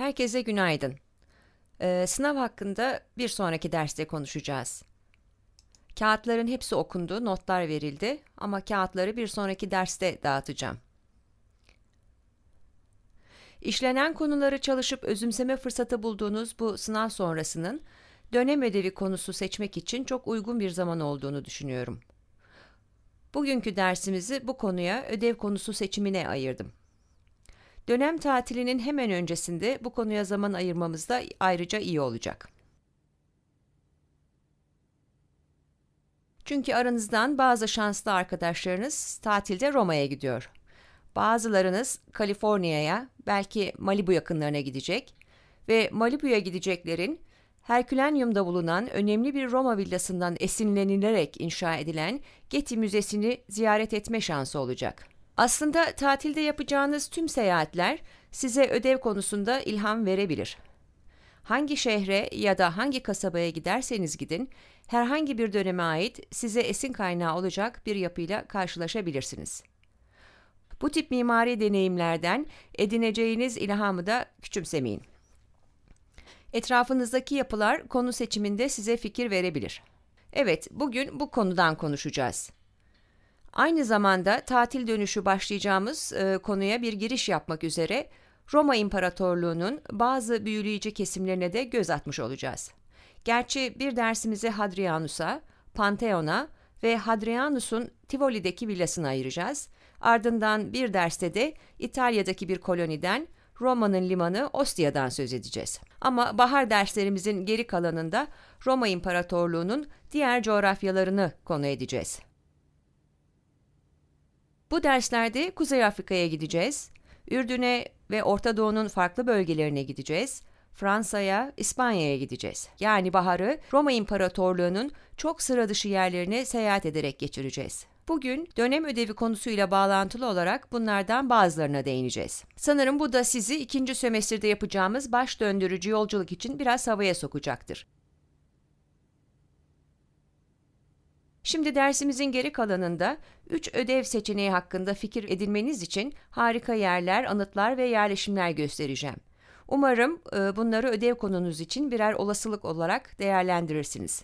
Herkese günaydın. Ee, sınav hakkında bir sonraki derste konuşacağız. Kağıtların hepsi okundu, notlar verildi ama kağıtları bir sonraki derste dağıtacağım. İşlenen konuları çalışıp özümseme fırsatı bulduğunuz bu sınav sonrasının dönem ödevi konusu seçmek için çok uygun bir zaman olduğunu düşünüyorum. Bugünkü dersimizi bu konuya ödev konusu seçimine ayırdım. Dönem tatilinin hemen öncesinde bu konuya zaman ayırmamız da ayrıca iyi olacak. Çünkü aranızdan bazı şanslı arkadaşlarınız tatilde Roma'ya gidiyor. Bazılarınız Kaliforniya'ya, belki Malibu yakınlarına gidecek ve Malibu'ya gideceklerin Herkülanyum'da bulunan önemli bir Roma villasından esinlenilerek inşa edilen Getty Müzesi'ni ziyaret etme şansı olacak. Aslında tatilde yapacağınız tüm seyahatler size ödev konusunda ilham verebilir. Hangi şehre ya da hangi kasabaya giderseniz gidin, herhangi bir döneme ait size esin kaynağı olacak bir yapıyla karşılaşabilirsiniz. Bu tip mimari deneyimlerden edineceğiniz ilhamı da küçümsemeyin. Etrafınızdaki yapılar konu seçiminde size fikir verebilir. Evet, bugün bu konudan konuşacağız. Aynı zamanda tatil dönüşü başlayacağımız e, konuya bir giriş yapmak üzere Roma İmparatorluğu'nun bazı büyüleyici kesimlerine de göz atmış olacağız. Gerçi bir dersimizi Hadrianus'a, Pantheon'a ve Hadrianus'un Tivoli'deki villasına ayıracağız. Ardından bir derste de İtalya'daki bir koloniden Roma'nın limanı Ostia'dan söz edeceğiz. Ama bahar derslerimizin geri kalanında Roma İmparatorluğu'nun diğer coğrafyalarını konu edeceğiz. Bu derslerde Kuzey Afrika'ya gideceğiz. Ürdün'e ve Orta Doğu'nun farklı bölgelerine gideceğiz. Fransa'ya, İspanya'ya gideceğiz. Yani baharı Roma İmparatorluğu'nun çok sıra dışı yerlerine seyahat ederek geçireceğiz. Bugün dönem ödevi konusuyla bağlantılı olarak bunlardan bazılarına değineceğiz. Sanırım bu da sizi ikinci sömestrde yapacağımız baş döndürücü yolculuk için biraz havaya sokacaktır. Şimdi dersimizin geri kalanında 3 ödev seçeneği hakkında fikir edinmeniz için harika yerler, anıtlar ve yerleşimler göstereceğim. Umarım e, bunları ödev konunuz için birer olasılık olarak değerlendirirsiniz.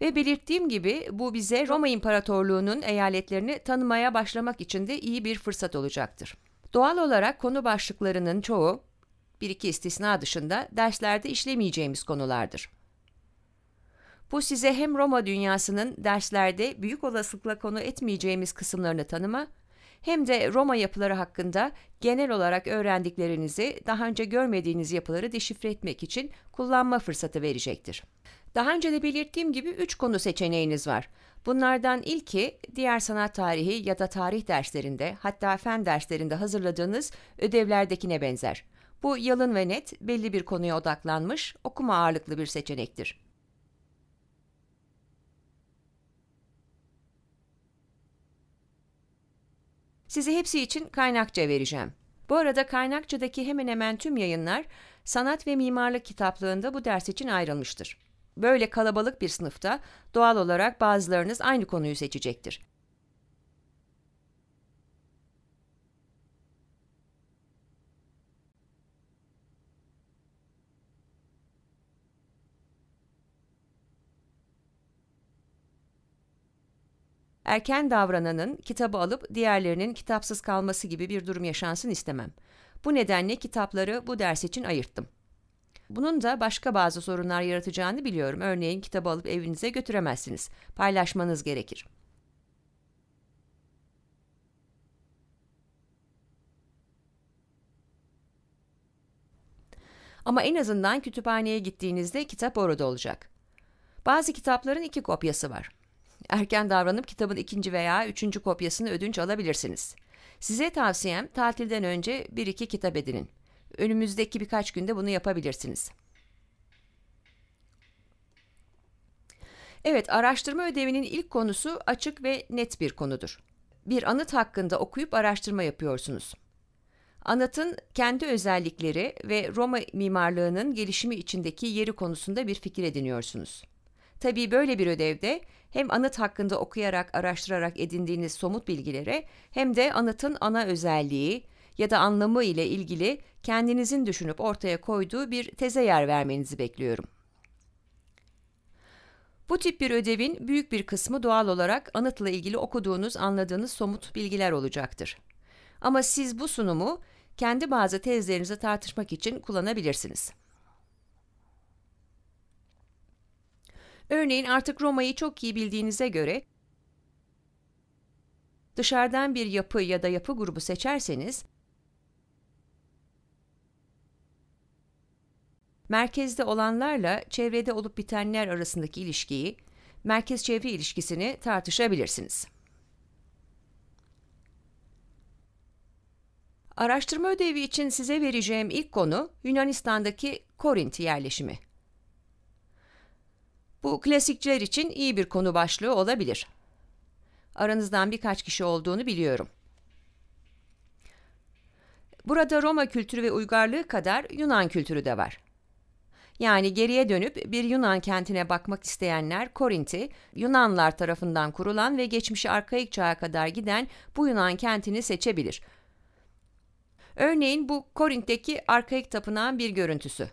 Ve belirttiğim gibi bu bize Roma İmparatorluğu'nun eyaletlerini tanımaya başlamak için de iyi bir fırsat olacaktır. Doğal olarak konu başlıklarının çoğu, bir iki istisna dışında derslerde işlemeyeceğimiz konulardır. Bu size hem Roma dünyasının derslerde büyük olasılıkla konu etmeyeceğimiz kısımlarını tanıma, hem de Roma yapıları hakkında genel olarak öğrendiklerinizi daha önce görmediğiniz yapıları deşifre etmek için kullanma fırsatı verecektir. Daha önce de belirttiğim gibi 3 konu seçeneğiniz var. Bunlardan ilki diğer sanat tarihi ya da tarih derslerinde hatta fen derslerinde hazırladığınız ödevlerdekine benzer. Bu yalın ve net, belli bir konuya odaklanmış, okuma ağırlıklı bir seçenektir. Size hepsi için kaynakça vereceğim. Bu arada kaynakçadaki hemen hemen tüm yayınlar sanat ve mimarlık kitaplığında bu ders için ayrılmıştır. Böyle kalabalık bir sınıfta doğal olarak bazılarınız aynı konuyu seçecektir. erken davrananın kitabı alıp diğerlerinin kitapsız kalması gibi bir durum yaşansın istemem. Bu nedenle kitapları bu ders için ayırttım. Bunun da başka bazı sorunlar yaratacağını biliyorum. Örneğin kitabı alıp evinize götüremezsiniz. Paylaşmanız gerekir. Ama en azından kütüphaneye gittiğinizde kitap orada olacak. Bazı kitapların iki kopyası var erken davranıp kitabın ikinci veya üçüncü kopyasını ödünç alabilirsiniz. Size tavsiyem tatilden önce bir iki kitap edinin. Önümüzdeki birkaç günde bunu yapabilirsiniz. Evet, araştırma ödevinin ilk konusu açık ve net bir konudur. Bir anıt hakkında okuyup araştırma yapıyorsunuz. Anıtın kendi özellikleri ve Roma mimarlığının gelişimi içindeki yeri konusunda bir fikir ediniyorsunuz. Tabii böyle bir ödevde hem anıt hakkında okuyarak, araştırarak edindiğiniz somut bilgilere hem de anıtın ana özelliği ya da anlamı ile ilgili kendinizin düşünüp ortaya koyduğu bir teze yer vermenizi bekliyorum. Bu tip bir ödevin büyük bir kısmı doğal olarak anıtla ilgili okuduğunuz, anladığınız somut bilgiler olacaktır. Ama siz bu sunumu kendi bazı tezlerinizi tartışmak için kullanabilirsiniz. Örneğin artık Roma'yı çok iyi bildiğinize göre dışarıdan bir yapı ya da yapı grubu seçerseniz merkezde olanlarla çevrede olup bitenler arasındaki ilişkiyi, merkez-çevre ilişkisini tartışabilirsiniz. Araştırma ödevi için size vereceğim ilk konu Yunanistan'daki Korint yerleşimi. Bu klasikçiler için iyi bir konu başlığı olabilir. Aranızdan birkaç kişi olduğunu biliyorum. Burada Roma kültürü ve uygarlığı kadar Yunan kültürü de var. Yani geriye dönüp bir Yunan kentine bakmak isteyenler Korint'i, Yunanlar tarafından kurulan ve geçmişi arkaik çağa kadar giden bu Yunan kentini seçebilir. Örneğin bu Korint'teki arkaik tapınağın bir görüntüsü.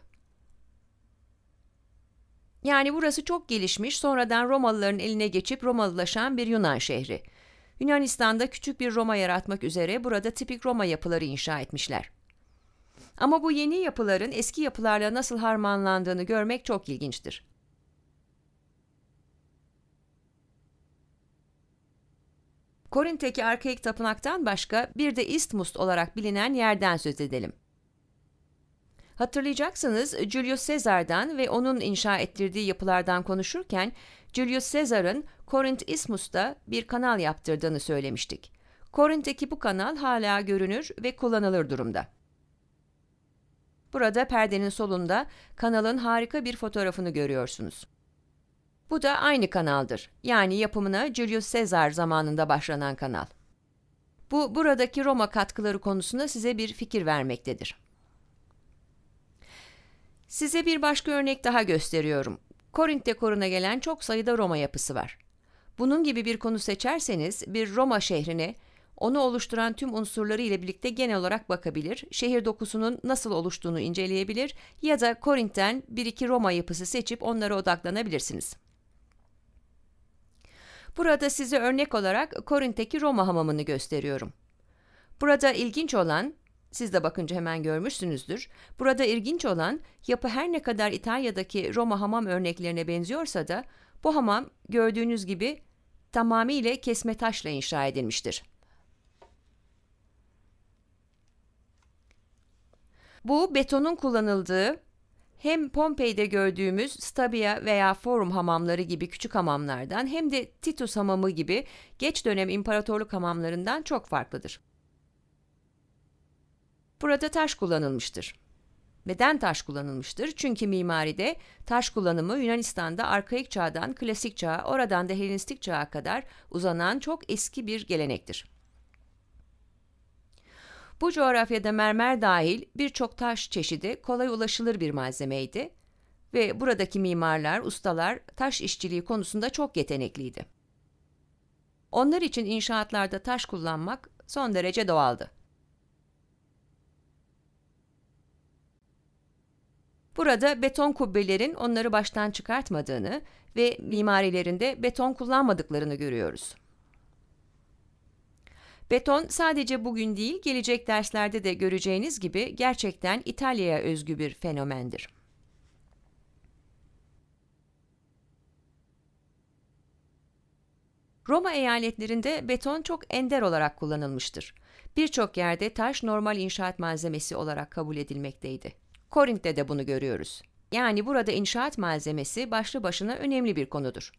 Yani burası çok gelişmiş, sonradan Romalıların eline geçip Romalılaşan bir Yunan şehri. Yunanistan'da küçük bir Roma yaratmak üzere burada tipik Roma yapıları inşa etmişler. Ama bu yeni yapıların eski yapılarla nasıl harmanlandığını görmek çok ilginçtir. Korint'teki arkaik tapınaktan başka bir de İstmust olarak bilinen yerden söz edelim. Hatırlayacaksınız Julius Caesar'dan ve onun inşa ettirdiği yapılardan konuşurken Julius Caesar'ın Korint Ismus'ta bir kanal yaptırdığını söylemiştik. Korint'teki bu kanal hala görünür ve kullanılır durumda. Burada perdenin solunda kanalın harika bir fotoğrafını görüyorsunuz. Bu da aynı kanaldır. Yani yapımına Julius Caesar zamanında başlanan kanal. Bu buradaki Roma katkıları konusunda size bir fikir vermektedir. Size bir başka örnek daha gösteriyorum. Korint dekoruna gelen çok sayıda Roma yapısı var. Bunun gibi bir konu seçerseniz bir Roma şehrine onu oluşturan tüm unsurları ile birlikte genel olarak bakabilir, şehir dokusunun nasıl oluştuğunu inceleyebilir ya da Korint'ten bir iki Roma yapısı seçip onlara odaklanabilirsiniz. Burada size örnek olarak Korint'teki Roma hamamını gösteriyorum. Burada ilginç olan siz de bakınca hemen görmüşsünüzdür. Burada ilginç olan yapı her ne kadar İtalya'daki Roma hamam örneklerine benziyorsa da bu hamam gördüğünüz gibi tamamıyla kesme taşla inşa edilmiştir. Bu betonun kullanıldığı hem Pompei'de gördüğümüz Stabia veya Forum hamamları gibi küçük hamamlardan hem de Titus hamamı gibi geç dönem imparatorluk hamamlarından çok farklıdır. Burada taş kullanılmıştır. Neden taş kullanılmıştır? Çünkü mimaride taş kullanımı Yunanistan'da arkaik çağdan klasik çağa, oradan da Helenistik çağa kadar uzanan çok eski bir gelenektir. Bu coğrafyada mermer dahil birçok taş çeşidi kolay ulaşılır bir malzemeydi ve buradaki mimarlar, ustalar taş işçiliği konusunda çok yetenekliydi. Onlar için inşaatlarda taş kullanmak son derece doğaldı. Burada beton kubbelerin onları baştan çıkartmadığını ve mimarilerinde beton kullanmadıklarını görüyoruz. Beton sadece bugün değil, gelecek derslerde de göreceğiniz gibi gerçekten İtalya'ya özgü bir fenomendir. Roma eyaletlerinde beton çok ender olarak kullanılmıştır. Birçok yerde taş normal inşaat malzemesi olarak kabul edilmekteydi. Korint'te de bunu görüyoruz. Yani burada inşaat malzemesi başlı başına önemli bir konudur.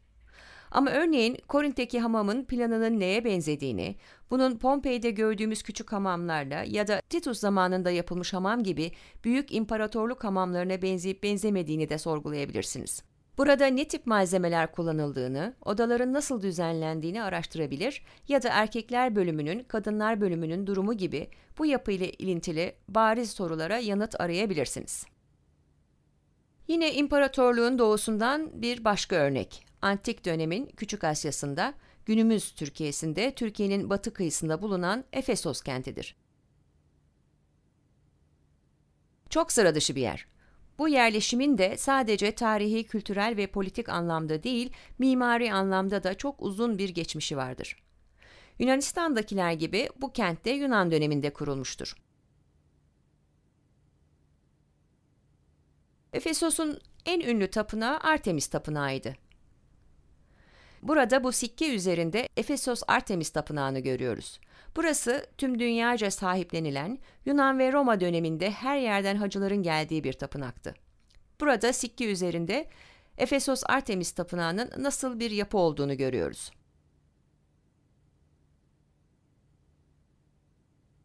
Ama örneğin Korint'teki hamamın planının neye benzediğini, bunun Pompei'de gördüğümüz küçük hamamlarla ya da Titus zamanında yapılmış hamam gibi büyük imparatorluk hamamlarına benzeyip benzemediğini de sorgulayabilirsiniz. Burada ne tip malzemeler kullanıldığını, odaların nasıl düzenlendiğini araştırabilir ya da erkekler bölümünün, kadınlar bölümünün durumu gibi bu yapıyla ilintili bariz sorulara yanıt arayabilirsiniz. Yine imparatorluğun doğusundan bir başka örnek. Antik dönemin Küçük Asya'sında, günümüz Türkiye'sinde Türkiye'nin batı kıyısında bulunan Efesos kentidir. Çok sıra dışı bir yer bu yerleşimin de sadece tarihi, kültürel ve politik anlamda değil, mimari anlamda da çok uzun bir geçmişi vardır. Yunanistan'dakiler gibi bu kent de Yunan döneminde kurulmuştur. Efesos'un en ünlü tapınağı Artemis Tapınağı'ydı. Burada bu sikke üzerinde Efesos Artemis Tapınağı'nı görüyoruz. Burası tüm dünyaca sahiplenilen Yunan ve Roma döneminde her yerden hacıların geldiği bir tapınaktı. Burada sikki üzerinde Efesos Artemis Tapınağı'nın nasıl bir yapı olduğunu görüyoruz.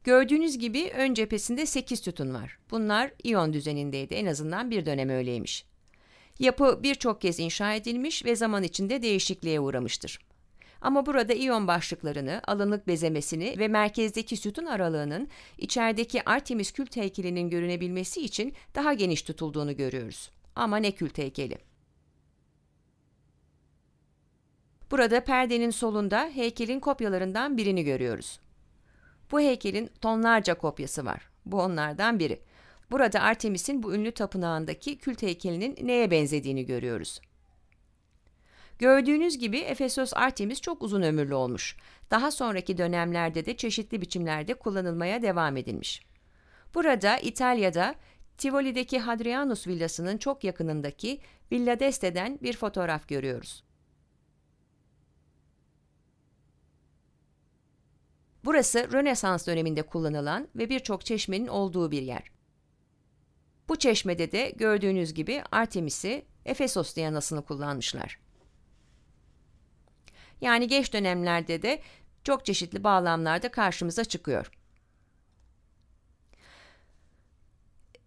Gördüğünüz gibi ön cephesinde 8 sütun var. Bunlar İyon düzenindeydi en azından bir dönem öyleymiş. Yapı birçok kez inşa edilmiş ve zaman içinde değişikliğe uğramıştır. Ama burada iyon başlıklarını, alınlık bezemesini ve merkezdeki sütun aralığının içerideki Artemis kült heykelinin görünebilmesi için daha geniş tutulduğunu görüyoruz. Ama ne kült heykeli? Burada perdenin solunda heykelin kopyalarından birini görüyoruz. Bu heykelin tonlarca kopyası var. Bu onlardan biri. Burada Artemis'in bu ünlü tapınağındaki kült heykelinin neye benzediğini görüyoruz. Gördüğünüz gibi Efesos Artemis çok uzun ömürlü olmuş. Daha sonraki dönemlerde de çeşitli biçimlerde kullanılmaya devam edilmiş. Burada İtalya'da Tivoli'deki Hadrianus villasının çok yakınındaki Villa d'Este'den bir fotoğraf görüyoruz. Burası Rönesans döneminde kullanılan ve birçok çeşmenin olduğu bir yer. Bu çeşmede de gördüğünüz gibi Artemis'i Efesos diye anasını kullanmışlar yani geç dönemlerde de çok çeşitli bağlamlarda karşımıza çıkıyor.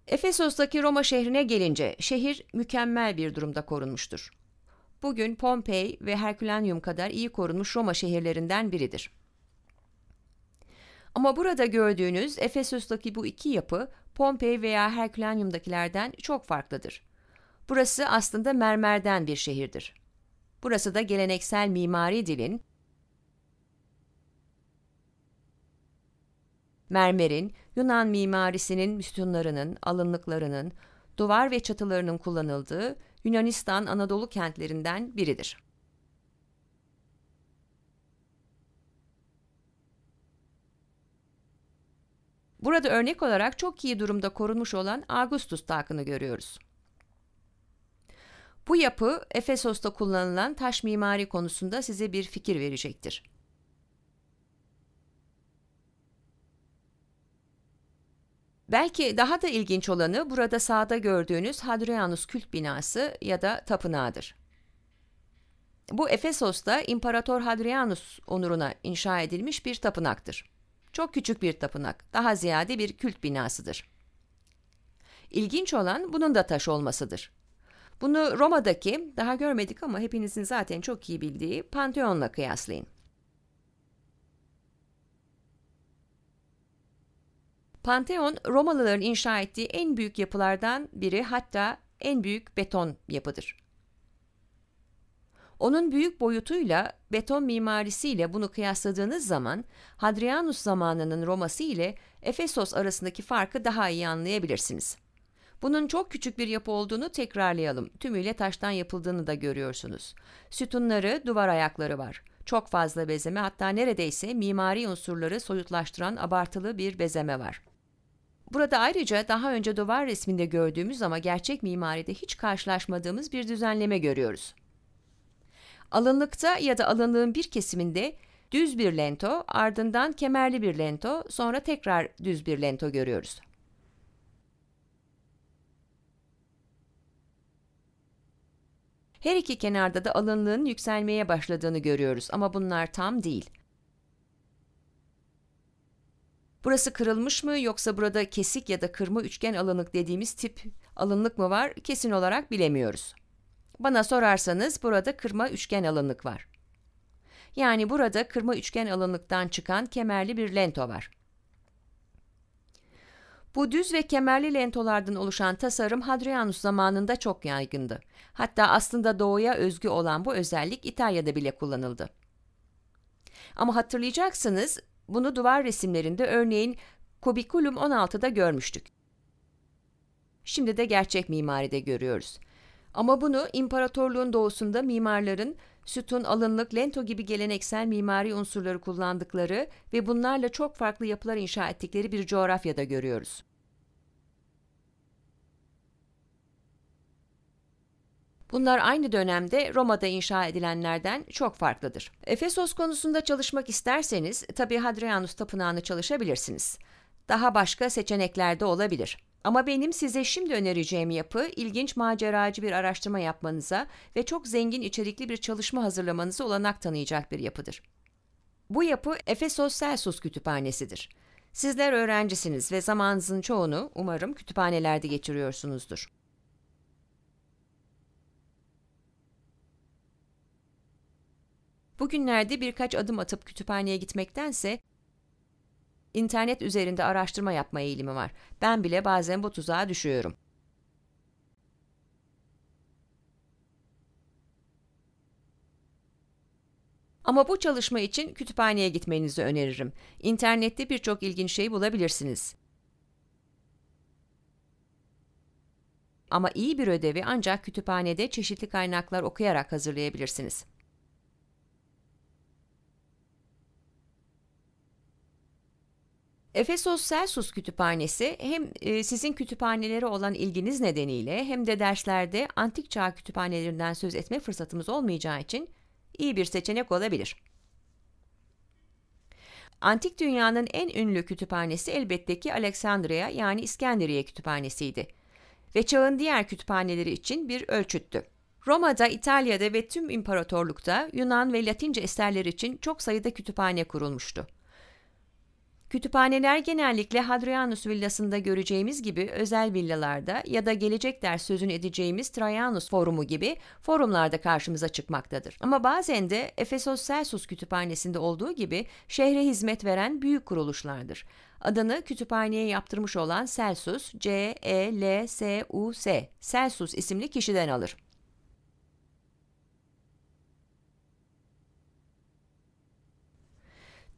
Efesos'taki Roma şehrine gelince şehir mükemmel bir durumda korunmuştur. Bugün Pompei ve Herkülanyum kadar iyi korunmuş Roma şehirlerinden biridir. Ama burada gördüğünüz Efesos'taki bu iki yapı Pompei veya Herkülanyum'dakilerden çok farklıdır. Burası aslında mermerden bir şehirdir. Burası da geleneksel mimari dilin, mermerin, Yunan mimarisinin müstunlarının, alınlıklarının, duvar ve çatılarının kullanıldığı Yunanistan Anadolu kentlerinden biridir. Burada örnek olarak çok iyi durumda korunmuş olan Augustus takını görüyoruz. Bu yapı Efesos'ta kullanılan taş mimari konusunda size bir fikir verecektir. Belki daha da ilginç olanı burada sağda gördüğünüz Hadrianus kült binası ya da tapınağıdır. Bu Efesos'ta İmparator Hadrianus onuruna inşa edilmiş bir tapınaktır. Çok küçük bir tapınak, daha ziyade bir kült binasıdır. İlginç olan bunun da taş olmasıdır. Bunu Roma'daki, daha görmedik ama hepinizin zaten çok iyi bildiği Pantheon'la kıyaslayın. Pantheon, Romalıların inşa ettiği en büyük yapılardan biri hatta en büyük beton yapıdır. Onun büyük boyutuyla, beton mimarisiyle bunu kıyasladığınız zaman Hadrianus zamanının Roması ile Efesos arasındaki farkı daha iyi anlayabilirsiniz. Bunun çok küçük bir yapı olduğunu tekrarlayalım. Tümüyle taştan yapıldığını da görüyorsunuz. Sütunları, duvar ayakları var. Çok fazla bezeme hatta neredeyse mimari unsurları soyutlaştıran abartılı bir bezeme var. Burada ayrıca daha önce duvar resminde gördüğümüz ama gerçek mimaride hiç karşılaşmadığımız bir düzenleme görüyoruz. Alınlıkta ya da alınlığın bir kesiminde düz bir lento, ardından kemerli bir lento, sonra tekrar düz bir lento görüyoruz. Her iki kenarda da alınlığın yükselmeye başladığını görüyoruz ama bunlar tam değil. Burası kırılmış mı yoksa burada kesik ya da kırma üçgen alınlık dediğimiz tip alınlık mı var kesin olarak bilemiyoruz. Bana sorarsanız burada kırma üçgen alınlık var. Yani burada kırma üçgen alınlıktan çıkan kemerli bir lento var. Bu düz ve kemerli lentolardan oluşan tasarım Hadrianus zamanında çok yaygındı. Hatta aslında doğuya özgü olan bu özellik İtalya'da bile kullanıldı. Ama hatırlayacaksınız bunu duvar resimlerinde örneğin Kubikulum 16'da görmüştük. Şimdi de gerçek mimaride görüyoruz. Ama bunu imparatorluğun doğusunda mimarların sütun, alınlık, lento gibi geleneksel mimari unsurları kullandıkları ve bunlarla çok farklı yapılar inşa ettikleri bir coğrafyada görüyoruz. Bunlar aynı dönemde Roma'da inşa edilenlerden çok farklıdır. Efesos konusunda çalışmak isterseniz tabi Hadrianus Tapınağı'nı çalışabilirsiniz. Daha başka seçenekler de olabilir. Ama benim size şimdi önereceğim yapı ilginç maceracı bir araştırma yapmanıza ve çok zengin içerikli bir çalışma hazırlamanıza olanak tanıyacak bir yapıdır. Bu yapı Efesos Celsus Kütüphanesi'dir. Sizler öğrencisiniz ve zamanınızın çoğunu umarım kütüphanelerde geçiriyorsunuzdur. Bugünlerde birkaç adım atıp kütüphaneye gitmektense internet üzerinde araştırma yapma eğilimi var. Ben bile bazen bu tuzağa düşüyorum. Ama bu çalışma için kütüphaneye gitmenizi öneririm. İnternette birçok ilginç şey bulabilirsiniz. Ama iyi bir ödevi ancak kütüphanede çeşitli kaynaklar okuyarak hazırlayabilirsiniz. Efesos Celsus Kütüphanesi hem e, sizin kütüphanelere olan ilginiz nedeniyle hem de derslerde antik çağ kütüphanelerinden söz etme fırsatımız olmayacağı için iyi bir seçenek olabilir. Antik dünyanın en ünlü kütüphanesi elbette ki Aleksandria yani İskenderiye kütüphanesiydi ve çağın diğer kütüphaneleri için bir ölçüttü. Roma'da, İtalya'da ve tüm imparatorlukta Yunan ve Latince eserler için çok sayıda kütüphane kurulmuştu. Kütüphaneler genellikle Hadrianus villasında göreceğimiz gibi özel villalarda ya da gelecek ders sözünü edeceğimiz Trajanus forumu gibi forumlarda karşımıza çıkmaktadır. Ama bazen de Efesos Celsus kütüphanesinde olduğu gibi şehre hizmet veren büyük kuruluşlardır. Adını kütüphaneye yaptırmış olan Celsus, C-E-L-S-U-S, Celsus isimli kişiden alır.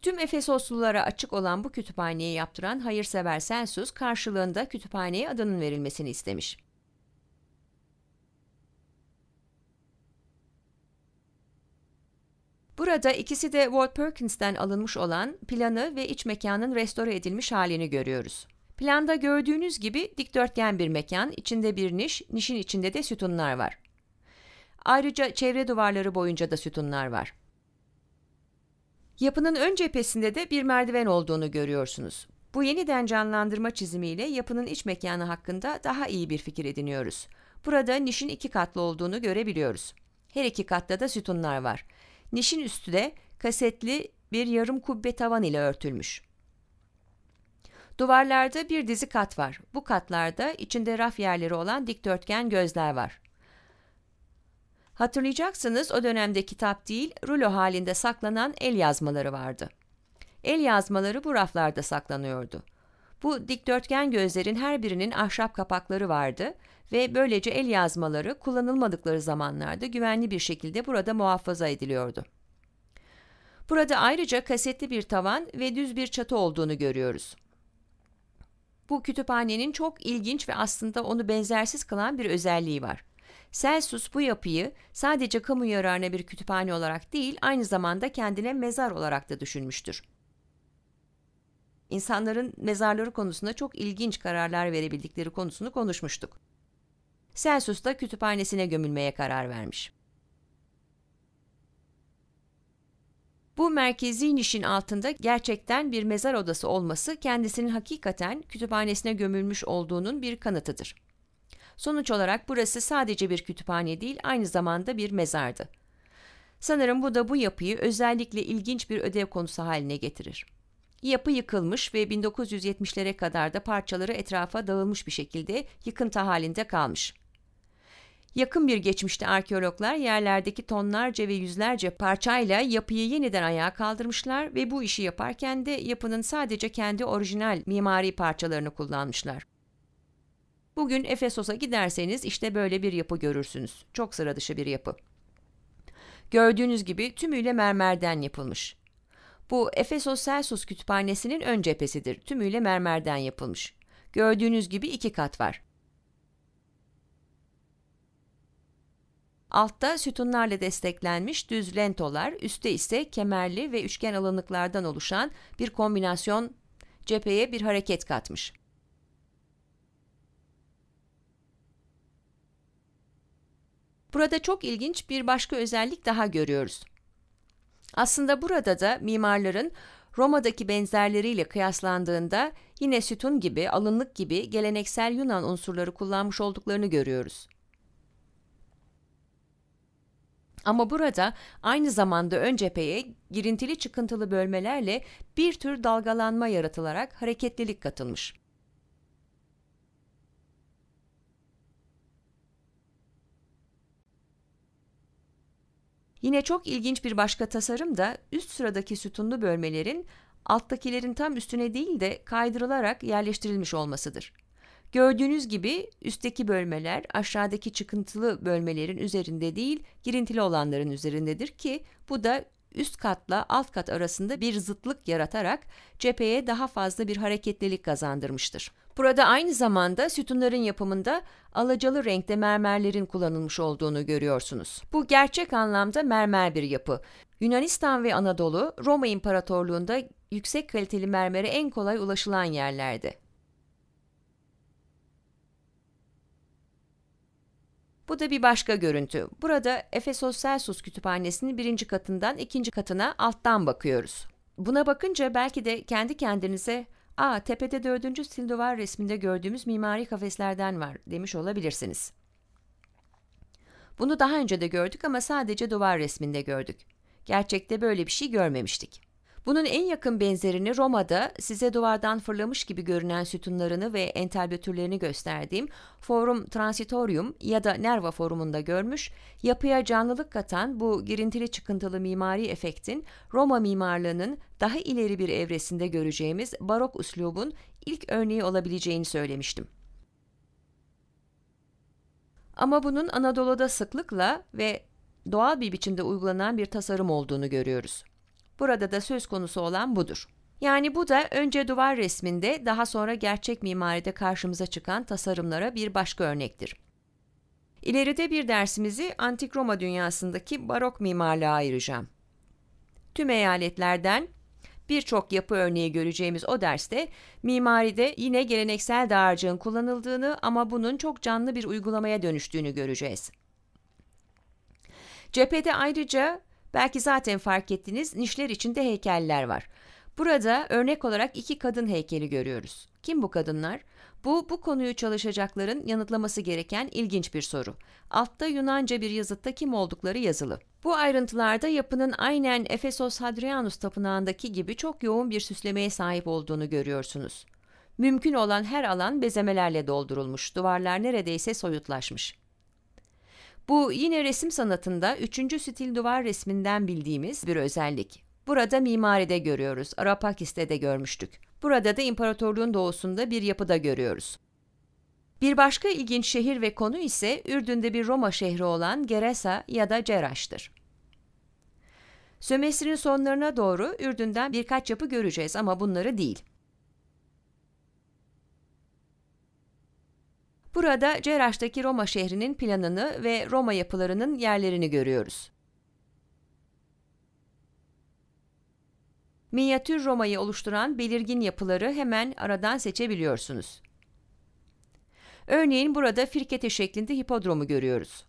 Tüm Efesoslulara açık olan bu kütüphaneyi yaptıran hayırsever Sensus karşılığında kütüphaneye adının verilmesini istemiş. Burada ikisi de Walt Perkins'ten alınmış olan planı ve iç mekanın restore edilmiş halini görüyoruz. Planda gördüğünüz gibi dikdörtgen bir mekan, içinde bir niş, nişin içinde de sütunlar var. Ayrıca çevre duvarları boyunca da sütunlar var. Yapının ön cephesinde de bir merdiven olduğunu görüyorsunuz. Bu yeniden canlandırma çizimiyle yapının iç mekanı hakkında daha iyi bir fikir ediniyoruz. Burada nişin iki katlı olduğunu görebiliyoruz. Her iki katta da sütunlar var. Nişin üstü de kasetli bir yarım kubbe tavan ile örtülmüş. Duvarlarda bir dizi kat var. Bu katlarda içinde raf yerleri olan dikdörtgen gözler var. Hatırlayacaksınız o dönemde kitap değil, rulo halinde saklanan el yazmaları vardı. El yazmaları bu raflarda saklanıyordu. Bu dikdörtgen gözlerin her birinin ahşap kapakları vardı ve böylece el yazmaları kullanılmadıkları zamanlarda güvenli bir şekilde burada muhafaza ediliyordu. Burada ayrıca kasetli bir tavan ve düz bir çatı olduğunu görüyoruz. Bu kütüphanenin çok ilginç ve aslında onu benzersiz kılan bir özelliği var. Celsus bu yapıyı sadece kamu yararına bir kütüphane olarak değil, aynı zamanda kendine mezar olarak da düşünmüştür. İnsanların mezarları konusunda çok ilginç kararlar verebildikleri konusunu konuşmuştuk. Celsus da kütüphanesine gömülmeye karar vermiş. Bu merkezi nişin altında gerçekten bir mezar odası olması kendisinin hakikaten kütüphanesine gömülmüş olduğunun bir kanıtıdır. Sonuç olarak burası sadece bir kütüphane değil, aynı zamanda bir mezardı. Sanırım bu da bu yapıyı özellikle ilginç bir ödev konusu haline getirir. Yapı yıkılmış ve 1970'lere kadar da parçaları etrafa dağılmış bir şekilde yıkıntı halinde kalmış. Yakın bir geçmişte arkeologlar yerlerdeki tonlarca ve yüzlerce parçayla yapıyı yeniden ayağa kaldırmışlar ve bu işi yaparken de yapının sadece kendi orijinal mimari parçalarını kullanmışlar. Bugün Efesos'a giderseniz işte böyle bir yapı görürsünüz. Çok sıra dışı bir yapı. Gördüğünüz gibi tümüyle mermerden yapılmış. Bu Efesos Celsus kütüphanesinin ön cephesidir. Tümüyle mermerden yapılmış. Gördüğünüz gibi iki kat var. Altta sütunlarla desteklenmiş düz lentolar, üstte ise kemerli ve üçgen alınlıklardan oluşan bir kombinasyon cepheye bir hareket katmış. Burada çok ilginç bir başka özellik daha görüyoruz. Aslında burada da mimarların Roma'daki benzerleriyle kıyaslandığında yine sütun gibi, alınlık gibi geleneksel Yunan unsurları kullanmış olduklarını görüyoruz. Ama burada aynı zamanda ön cepheye girintili çıkıntılı bölmelerle bir tür dalgalanma yaratılarak hareketlilik katılmış. Yine çok ilginç bir başka tasarım da üst sıradaki sütunlu bölmelerin alttakilerin tam üstüne değil de kaydırılarak yerleştirilmiş olmasıdır. Gördüğünüz gibi üstteki bölmeler aşağıdaki çıkıntılı bölmelerin üzerinde değil girintili olanların üzerindedir ki bu da üst katla alt kat arasında bir zıtlık yaratarak cepheye daha fazla bir hareketlilik kazandırmıştır. Burada aynı zamanda sütunların yapımında alacalı renkte mermerlerin kullanılmış olduğunu görüyorsunuz. Bu gerçek anlamda mermer bir yapı. Yunanistan ve Anadolu, Roma İmparatorluğu'nda yüksek kaliteli mermere en kolay ulaşılan yerlerdi. Bu da bir başka görüntü. Burada Efesos Celsus kütüphanesinin birinci katından ikinci katına alttan bakıyoruz. Buna bakınca belki de kendi kendinize ''Aa tepede dördüncü stil duvar resminde gördüğümüz mimari kafeslerden var.'' demiş olabilirsiniz. Bunu daha önce de gördük ama sadece duvar resminde gördük. Gerçekte böyle bir şey görmemiştik. Bunun en yakın benzerini Roma'da size duvardan fırlamış gibi görünen sütunlarını ve entelbetürlerini gösterdiğim Forum Transitorium ya da Nerva Forumunda görmüş, yapıya canlılık katan bu girintili çıkıntılı mimari efektin Roma mimarlığının daha ileri bir evresinde göreceğimiz barok üslubun ilk örneği olabileceğini söylemiştim. Ama bunun Anadolu'da sıklıkla ve doğal bir biçimde uygulanan bir tasarım olduğunu görüyoruz. Burada da söz konusu olan budur. Yani bu da önce duvar resminde daha sonra gerçek mimaride karşımıza çıkan tasarımlara bir başka örnektir. İleride bir dersimizi Antik Roma dünyasındaki barok mimarlığa ayıracağım. Tüm eyaletlerden birçok yapı örneği göreceğimiz o derste mimaride yine geleneksel dağarcığın kullanıldığını ama bunun çok canlı bir uygulamaya dönüştüğünü göreceğiz. Cephede ayrıca Belki zaten fark ettiniz nişler içinde heykeller var. Burada örnek olarak iki kadın heykeli görüyoruz. Kim bu kadınlar? Bu, bu konuyu çalışacakların yanıtlaması gereken ilginç bir soru. Altta Yunanca bir yazıtta kim oldukları yazılı. Bu ayrıntılarda yapının aynen Efesos Hadrianus Tapınağı'ndaki gibi çok yoğun bir süslemeye sahip olduğunu görüyorsunuz. Mümkün olan her alan bezemelerle doldurulmuş, duvarlar neredeyse soyutlaşmış. Bu yine resim sanatında 3. stil duvar resminden bildiğimiz bir özellik. Burada mimaride görüyoruz, Arapakis'te de görmüştük. Burada da imparatorluğun doğusunda bir yapıda görüyoruz. Bir başka ilginç şehir ve konu ise Ürdün'de bir Roma şehri olan Geresa ya da Ceraş'tır. Sömestrin sonlarına doğru Ürdün'den birkaç yapı göreceğiz ama bunları değil. Burada Ceraş'taki Roma şehrinin planını ve Roma yapılarının yerlerini görüyoruz. Minyatür Roma'yı oluşturan belirgin yapıları hemen aradan seçebiliyorsunuz. Örneğin burada firkete şeklinde hipodromu görüyoruz.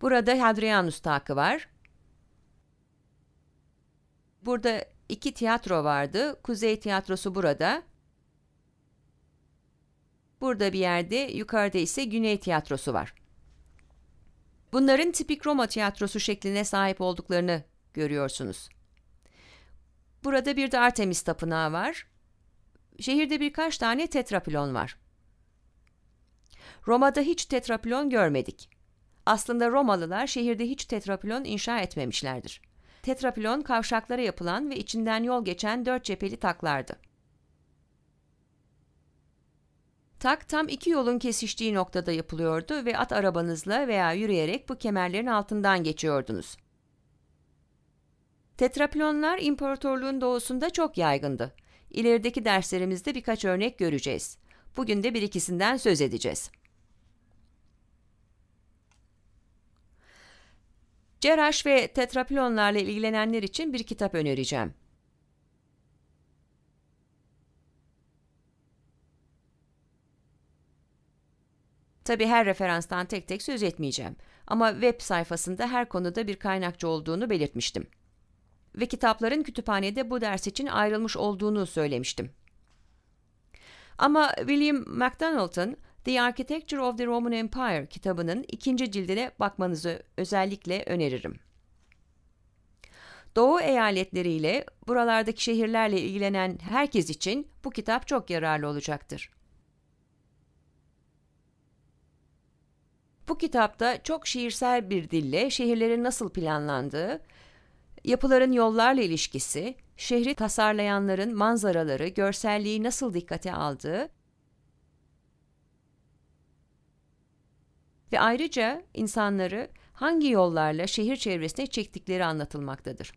Burada Hadrianus takı var. Burada iki tiyatro vardı. Kuzey tiyatrosu burada. Burada bir yerde, yukarıda ise Güney Tiyatrosu var. Bunların tipik Roma tiyatrosu şekline sahip olduklarını görüyorsunuz. Burada bir de Artemis Tapınağı var. Şehirde birkaç tane tetrapilon var. Roma'da hiç tetrapilon görmedik. Aslında Romalılar şehirde hiç tetrapilon inşa etmemişlerdir. Tetrapilon kavşaklara yapılan ve içinden yol geçen dört cepheli taklardı. Tak tam iki yolun kesiştiği noktada yapılıyordu ve at arabanızla veya yürüyerek bu kemerlerin altından geçiyordunuz. Tetraplonlar imparatorluğun doğusunda çok yaygındı. İlerideki derslerimizde birkaç örnek göreceğiz. Bugün de bir ikisinden söz edeceğiz. Ceraş ve tetraplonlarla ilgilenenler için bir kitap önereceğim. Tabi her referanstan tek tek söz etmeyeceğim ama web sayfasında her konuda bir kaynakçı olduğunu belirtmiştim. Ve kitapların kütüphanede bu ders için ayrılmış olduğunu söylemiştim. Ama William MacDonald'ın The Architecture of the Roman Empire kitabının ikinci cildine bakmanızı özellikle öneririm. Doğu eyaletleriyle, buralardaki şehirlerle ilgilenen herkes için bu kitap çok yararlı olacaktır. Bu kitapta çok şiirsel bir dille şehirlerin nasıl planlandığı, yapıların yollarla ilişkisi, şehri tasarlayanların manzaraları, görselliği nasıl dikkate aldığı ve ayrıca insanları hangi yollarla şehir çevresine çektikleri anlatılmaktadır.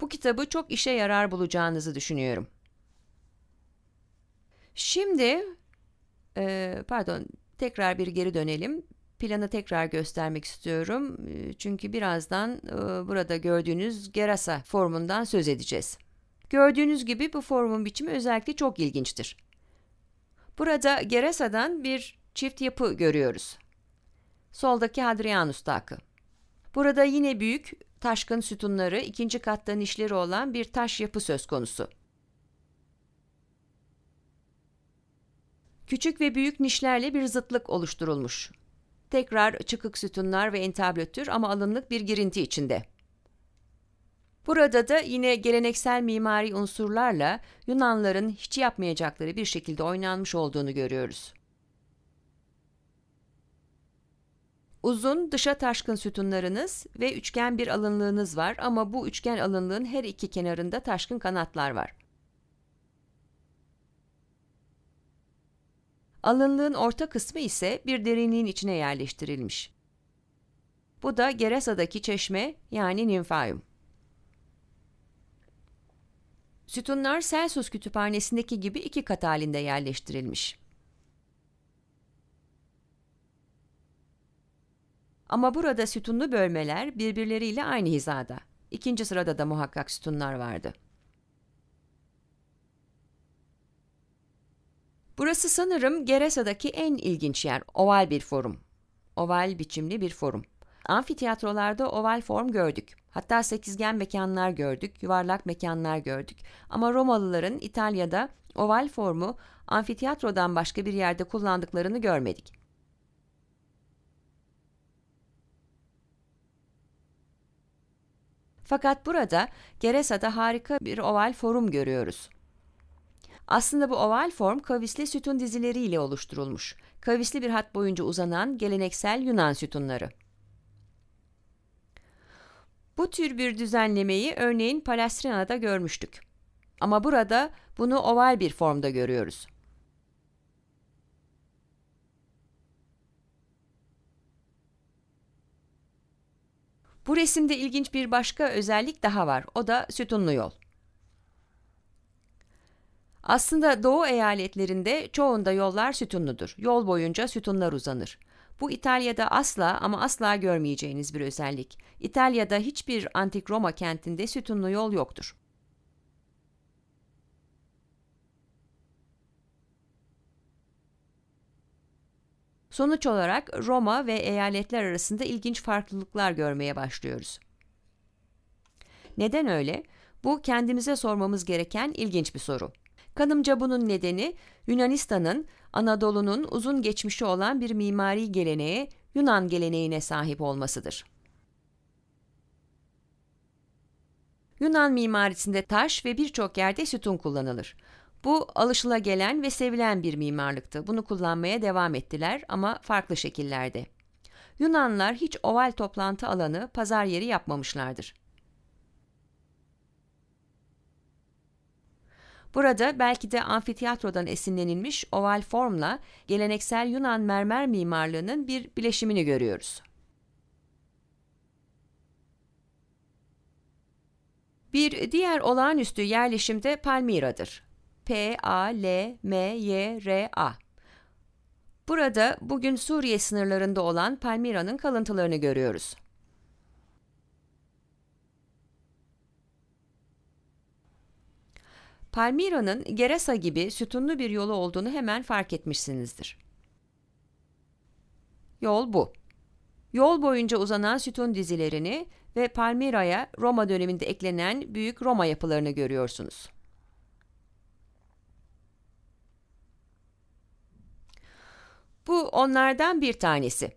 Bu kitabı çok işe yarar bulacağınızı düşünüyorum. Şimdi, e, pardon, tekrar bir geri dönelim. Planı tekrar göstermek istiyorum. E, çünkü birazdan e, burada gördüğünüz Gerasa formundan söz edeceğiz. Gördüğünüz gibi bu formun biçimi özellikle çok ilginçtir. Burada Gerasa'dan bir çift yapı görüyoruz. Soldaki Hadrianus takı. Burada yine büyük, taşkın sütunları, ikinci kattan işleri olan bir taş yapı söz konusu. Küçük ve büyük nişlerle bir zıtlık oluşturulmuş. Tekrar çıkık sütunlar ve entablötür ama alınlık bir girinti içinde. Burada da yine geleneksel mimari unsurlarla Yunanların hiç yapmayacakları bir şekilde oynanmış olduğunu görüyoruz. Uzun dışa taşkın sütunlarınız ve üçgen bir alınlığınız var ama bu üçgen alınlığın her iki kenarında taşkın kanatlar var. Alınlığın orta kısmı ise bir derinliğin içine yerleştirilmiş. Bu da Geresa'daki çeşme yani ninfaryum. Sütunlar Celsus kütüphanesindeki gibi iki kat halinde yerleştirilmiş. Ama burada sütunlu bölmeler birbirleriyle aynı hizada. İkinci sırada da muhakkak sütunlar vardı. Burası sanırım Geresa'daki en ilginç yer. Oval bir forum. Oval biçimli bir forum. Amfiteyatrolarda oval form gördük. Hatta sekizgen mekanlar gördük, yuvarlak mekanlar gördük. Ama Romalıların İtalya'da oval formu amfiteyatrodan başka bir yerde kullandıklarını görmedik. Fakat burada Geresa'da harika bir oval forum görüyoruz. Aslında bu oval form kavisli sütun dizileriyle oluşturulmuş. Kavisli bir hat boyunca uzanan geleneksel Yunan sütunları. Bu tür bir düzenlemeyi örneğin Palestrina'da görmüştük. Ama burada bunu oval bir formda görüyoruz. Bu resimde ilginç bir başka özellik daha var. O da sütunlu yol. Aslında doğu eyaletlerinde çoğunda yollar sütunludur. Yol boyunca sütunlar uzanır. Bu İtalya'da asla ama asla görmeyeceğiniz bir özellik. İtalya'da hiçbir antik Roma kentinde sütunlu yol yoktur. Sonuç olarak Roma ve eyaletler arasında ilginç farklılıklar görmeye başlıyoruz. Neden öyle? Bu kendimize sormamız gereken ilginç bir soru. Kanımca bunun nedeni Yunanistan'ın, Anadolu'nun uzun geçmişi olan bir mimari geleneğe, Yunan geleneğine sahip olmasıdır. Yunan mimarisinde taş ve birçok yerde sütun kullanılır. Bu alışılagelen ve sevilen bir mimarlıktı. Bunu kullanmaya devam ettiler ama farklı şekillerde. Yunanlar hiç oval toplantı alanı, pazar yeri yapmamışlardır. Burada belki de amfiteyatrodan esinlenilmiş oval formla geleneksel Yunan mermer mimarlığının bir bileşimini görüyoruz. Bir diğer olağanüstü yerleşim de Palmira'dır. P A L M Y R A. Burada bugün Suriye sınırlarında olan Palmira'nın kalıntılarını görüyoruz. Palmira'nın Geresa gibi sütunlu bir yolu olduğunu hemen fark etmişsinizdir. Yol bu. Yol boyunca uzanan sütun dizilerini ve Palmira'ya Roma döneminde eklenen büyük Roma yapılarını görüyorsunuz. Bu onlardan bir tanesi.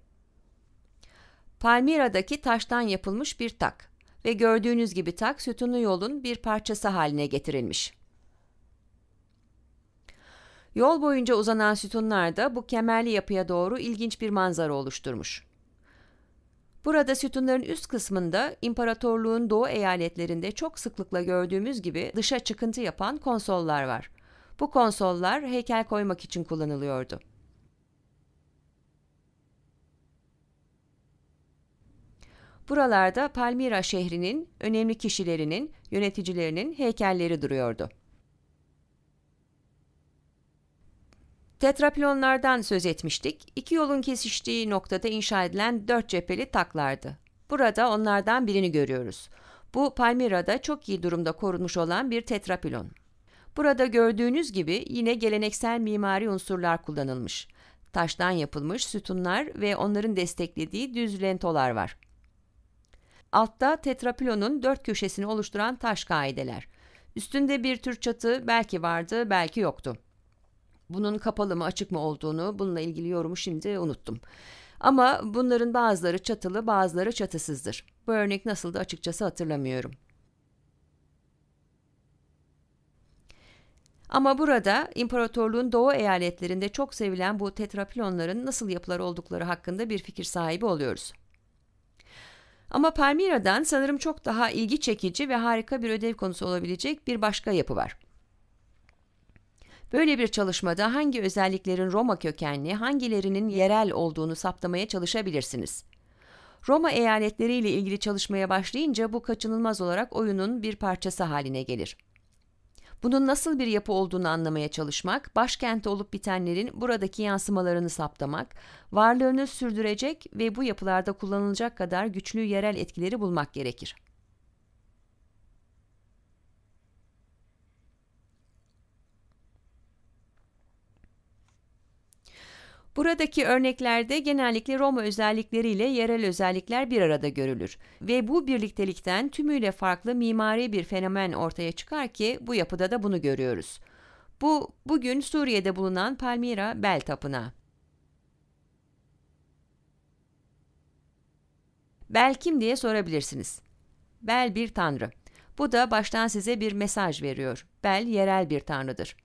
Palmira'daki taştan yapılmış bir tak ve gördüğünüz gibi tak sütunlu yolun bir parçası haline getirilmiş. Yol boyunca uzanan sütunlar da bu kemerli yapıya doğru ilginç bir manzara oluşturmuş. Burada sütunların üst kısmında imparatorluğun doğu eyaletlerinde çok sıklıkla gördüğümüz gibi dışa çıkıntı yapan konsollar var. Bu konsollar heykel koymak için kullanılıyordu. Buralarda Palmira şehrinin önemli kişilerinin, yöneticilerinin heykelleri duruyordu. Tetraplonlardan söz etmiştik. İki yolun kesiştiği noktada inşa edilen dört cepheli taklardı. Burada onlardan birini görüyoruz. Bu Palmira'da çok iyi durumda korunmuş olan bir tetraplon. Burada gördüğünüz gibi yine geleneksel mimari unsurlar kullanılmış. Taştan yapılmış sütunlar ve onların desteklediği düz lentolar var. Altta tetrapilonun dört köşesini oluşturan taş kaideler. Üstünde bir tür çatı belki vardı belki yoktu. Bunun kapalı mı açık mı olduğunu bununla ilgili yorumu şimdi unuttum. Ama bunların bazıları çatılı bazıları çatısızdır. Bu örnek nasıl da açıkçası hatırlamıyorum. Ama burada imparatorluğun doğu eyaletlerinde çok sevilen bu tetrapilonların nasıl yapılar oldukları hakkında bir fikir sahibi oluyoruz. Ama Palmira'dan sanırım çok daha ilgi çekici ve harika bir ödev konusu olabilecek bir başka yapı var. Böyle bir çalışmada hangi özelliklerin Roma kökenli, hangilerinin yerel olduğunu saptamaya çalışabilirsiniz. Roma eyaletleriyle ilgili çalışmaya başlayınca bu kaçınılmaz olarak oyunun bir parçası haline gelir. Bunun nasıl bir yapı olduğunu anlamaya çalışmak, başkentte olup bitenlerin buradaki yansımalarını saptamak, varlığını sürdürecek ve bu yapılarda kullanılacak kadar güçlü yerel etkileri bulmak gerekir. Buradaki örneklerde genellikle Roma özellikleriyle yerel özellikler bir arada görülür ve bu birliktelikten tümüyle farklı mimari bir fenomen ortaya çıkar ki bu yapıda da bunu görüyoruz. Bu bugün Suriye'de bulunan Palmira Bel Tapınağı. Bel kim diye sorabilirsiniz. Bel bir tanrı. Bu da baştan size bir mesaj veriyor. Bel yerel bir tanrıdır.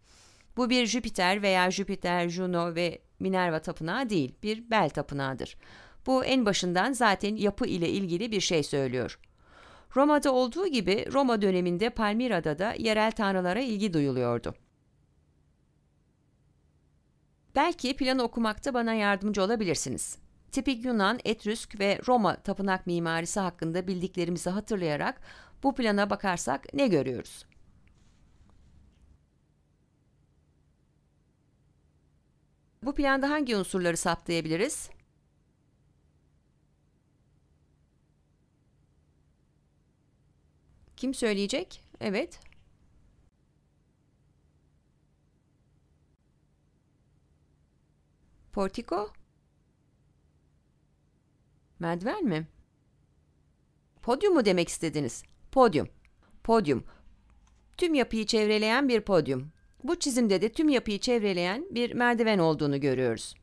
Bu bir Jüpiter veya Jüpiter, Juno ve Minerva tapınağı değil, bir Bel tapınağıdır. Bu en başından zaten yapı ile ilgili bir şey söylüyor. Roma'da olduğu gibi Roma döneminde Palmira'da da yerel tanrılara ilgi duyuluyordu. Belki planı okumakta bana yardımcı olabilirsiniz. Tipik Yunan, Etrüsk ve Roma tapınak mimarisi hakkında bildiklerimizi hatırlayarak bu plana bakarsak ne görüyoruz? Bu planda hangi unsurları saptayabiliriz? Kim söyleyecek? Evet. Portiko? Merdiven mi? Podyum mu demek istediniz? Podyum. Podyum. Tüm yapıyı çevreleyen bir podyum. Bu çizimde de tüm yapıyı çevreleyen bir merdiven olduğunu görüyoruz.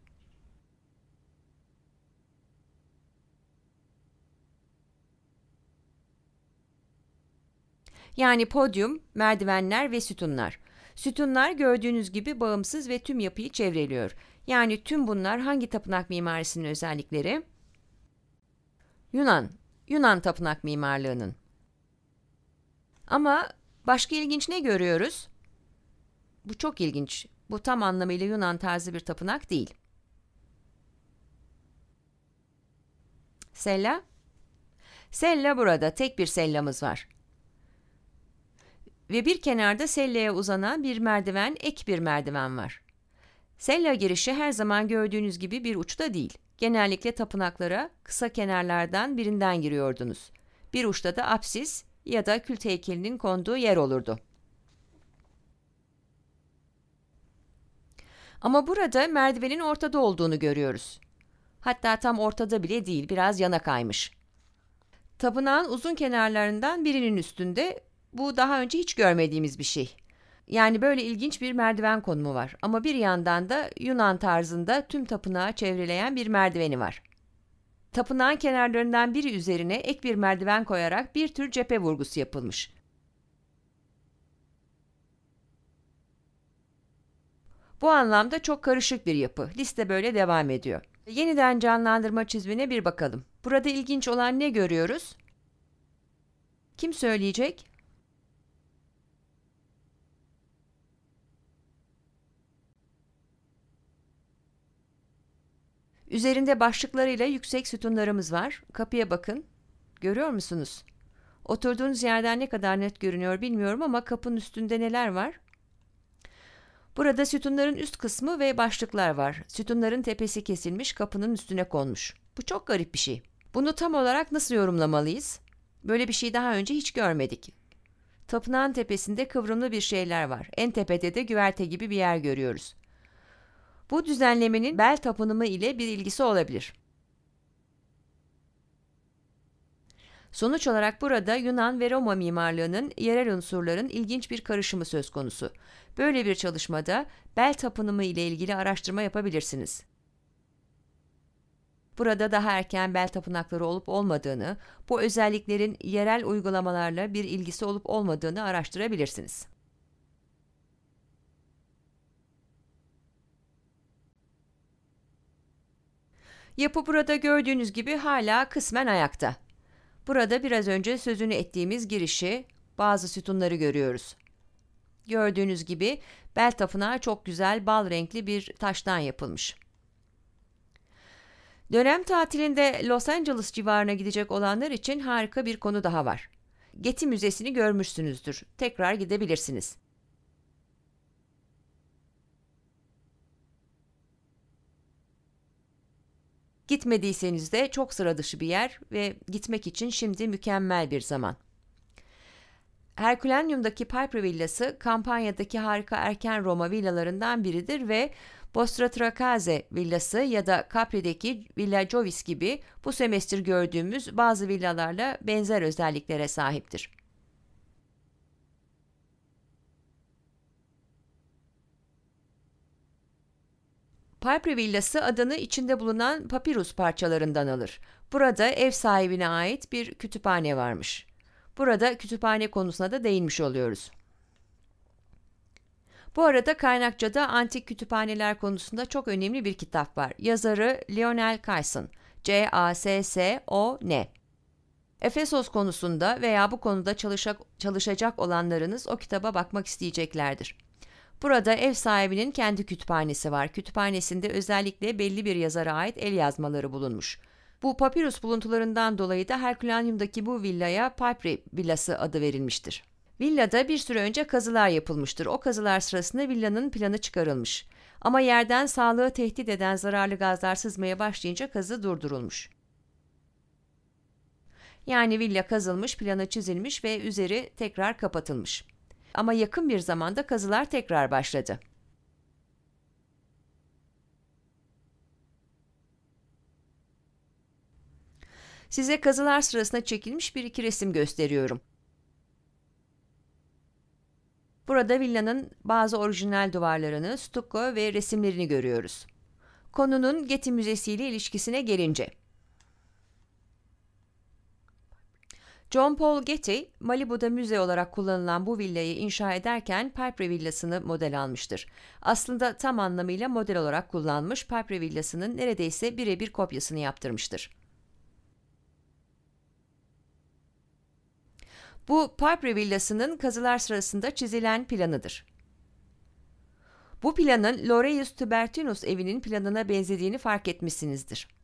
Yani podyum, merdivenler ve sütunlar. Sütunlar gördüğünüz gibi bağımsız ve tüm yapıyı çevreliyor. Yani tüm bunlar hangi tapınak mimarisinin özellikleri? Yunan, Yunan tapınak mimarlığının. Ama başka ilginç ne görüyoruz? Bu çok ilginç. Bu tam anlamıyla Yunan tarzı bir tapınak değil. Sella? Sella burada. Tek bir sellamız var. Ve bir kenarda selleye uzanan bir merdiven, ek bir merdiven var. Sella girişi her zaman gördüğünüz gibi bir uçta değil. Genellikle tapınaklara kısa kenarlardan birinden giriyordunuz. Bir uçta da apsis ya da kült heykelinin konduğu yer olurdu. Ama burada merdivenin ortada olduğunu görüyoruz. Hatta tam ortada bile değil, biraz yana kaymış. Tapınağın uzun kenarlarından birinin üstünde bu daha önce hiç görmediğimiz bir şey. Yani böyle ilginç bir merdiven konumu var ama bir yandan da Yunan tarzında tüm tapınağı çevreleyen bir merdiveni var. Tapınağın kenarlarından biri üzerine ek bir merdiven koyarak bir tür cephe vurgusu yapılmış. Bu anlamda çok karışık bir yapı. Liste böyle devam ediyor. Yeniden canlandırma çizimine bir bakalım. Burada ilginç olan ne görüyoruz? Kim söyleyecek? Üzerinde başlıklarıyla yüksek sütunlarımız var. Kapıya bakın. Görüyor musunuz? Oturduğunuz yerden ne kadar net görünüyor bilmiyorum ama kapının üstünde neler var? Burada sütunların üst kısmı ve başlıklar var. Sütunların tepesi kesilmiş, kapının üstüne konmuş. Bu çok garip bir şey. Bunu tam olarak nasıl yorumlamalıyız? Böyle bir şey daha önce hiç görmedik. Tapınağın tepesinde kıvrımlı bir şeyler var. En tepede de güverte gibi bir yer görüyoruz. Bu düzenlemenin bel tapınımı ile bir ilgisi olabilir. Sonuç olarak burada Yunan ve Roma mimarlığının yerel unsurların ilginç bir karışımı söz konusu. Böyle bir çalışmada bel tapınımı ile ilgili araştırma yapabilirsiniz. Burada daha erken bel tapınakları olup olmadığını, bu özelliklerin yerel uygulamalarla bir ilgisi olup olmadığını araştırabilirsiniz. Yapı burada gördüğünüz gibi hala kısmen ayakta. Burada biraz önce sözünü ettiğimiz girişi, bazı sütunları görüyoruz. Gördüğünüz gibi bel tapınağı çok güzel bal renkli bir taştan yapılmış. Dönem tatilinde Los Angeles civarına gidecek olanlar için harika bir konu daha var. Getty Müzesi'ni görmüşsünüzdür. Tekrar gidebilirsiniz. Gitmediyseniz de çok sıra dışı bir yer ve gitmek için şimdi mükemmel bir zaman. Herkülenyum'daki Piper Villası kampanyadaki harika erken Roma villalarından biridir ve Bostra Bostratokaze villası ya da Capri'deki Villa Jovis gibi bu semestir gördüğümüz bazı villalarla benzer özelliklere sahiptir. Palpre villası adını içinde bulunan papirus parçalarından alır. Burada ev sahibine ait bir kütüphane varmış. Burada kütüphane konusuna da değinmiş oluyoruz. Bu arada kaynakçada antik kütüphaneler konusunda çok önemli bir kitap var. Yazarı Lionel Kayson. C-A-S-S-O-N. Efesos konusunda veya bu konuda çalışacak olanlarınız o kitaba bakmak isteyeceklerdir. Burada ev sahibinin kendi kütüphanesi var. Kütüphanesinde özellikle belli bir yazara ait el yazmaları bulunmuş. Bu papirüs buluntularından dolayı da Herkülanyum'daki bu villaya Papri Villası adı verilmiştir. Villada bir süre önce kazılar yapılmıştır. O kazılar sırasında villanın planı çıkarılmış. Ama yerden sağlığı tehdit eden zararlı gazlar sızmaya başlayınca kazı durdurulmuş. Yani villa kazılmış, planı çizilmiş ve üzeri tekrar kapatılmış. Ama yakın bir zamanda kazılar tekrar başladı. Size kazılar sırasında çekilmiş bir iki resim gösteriyorum. Burada villanın bazı orijinal duvarlarını, stuko ve resimlerini görüyoruz. Konunun Getty Müzesi ile ilişkisine gelince, John Paul Getty, Malibu'da müze olarak kullanılan bu villayı inşa ederken Piper villasını model almıştır. Aslında tam anlamıyla model olarak kullanmış Piper villasının neredeyse birebir kopyasını yaptırmıştır. Bu Piper villasının kazılar sırasında çizilen planıdır. Bu planın Loreus Tubertinus evinin planına benzediğini fark etmişsinizdir.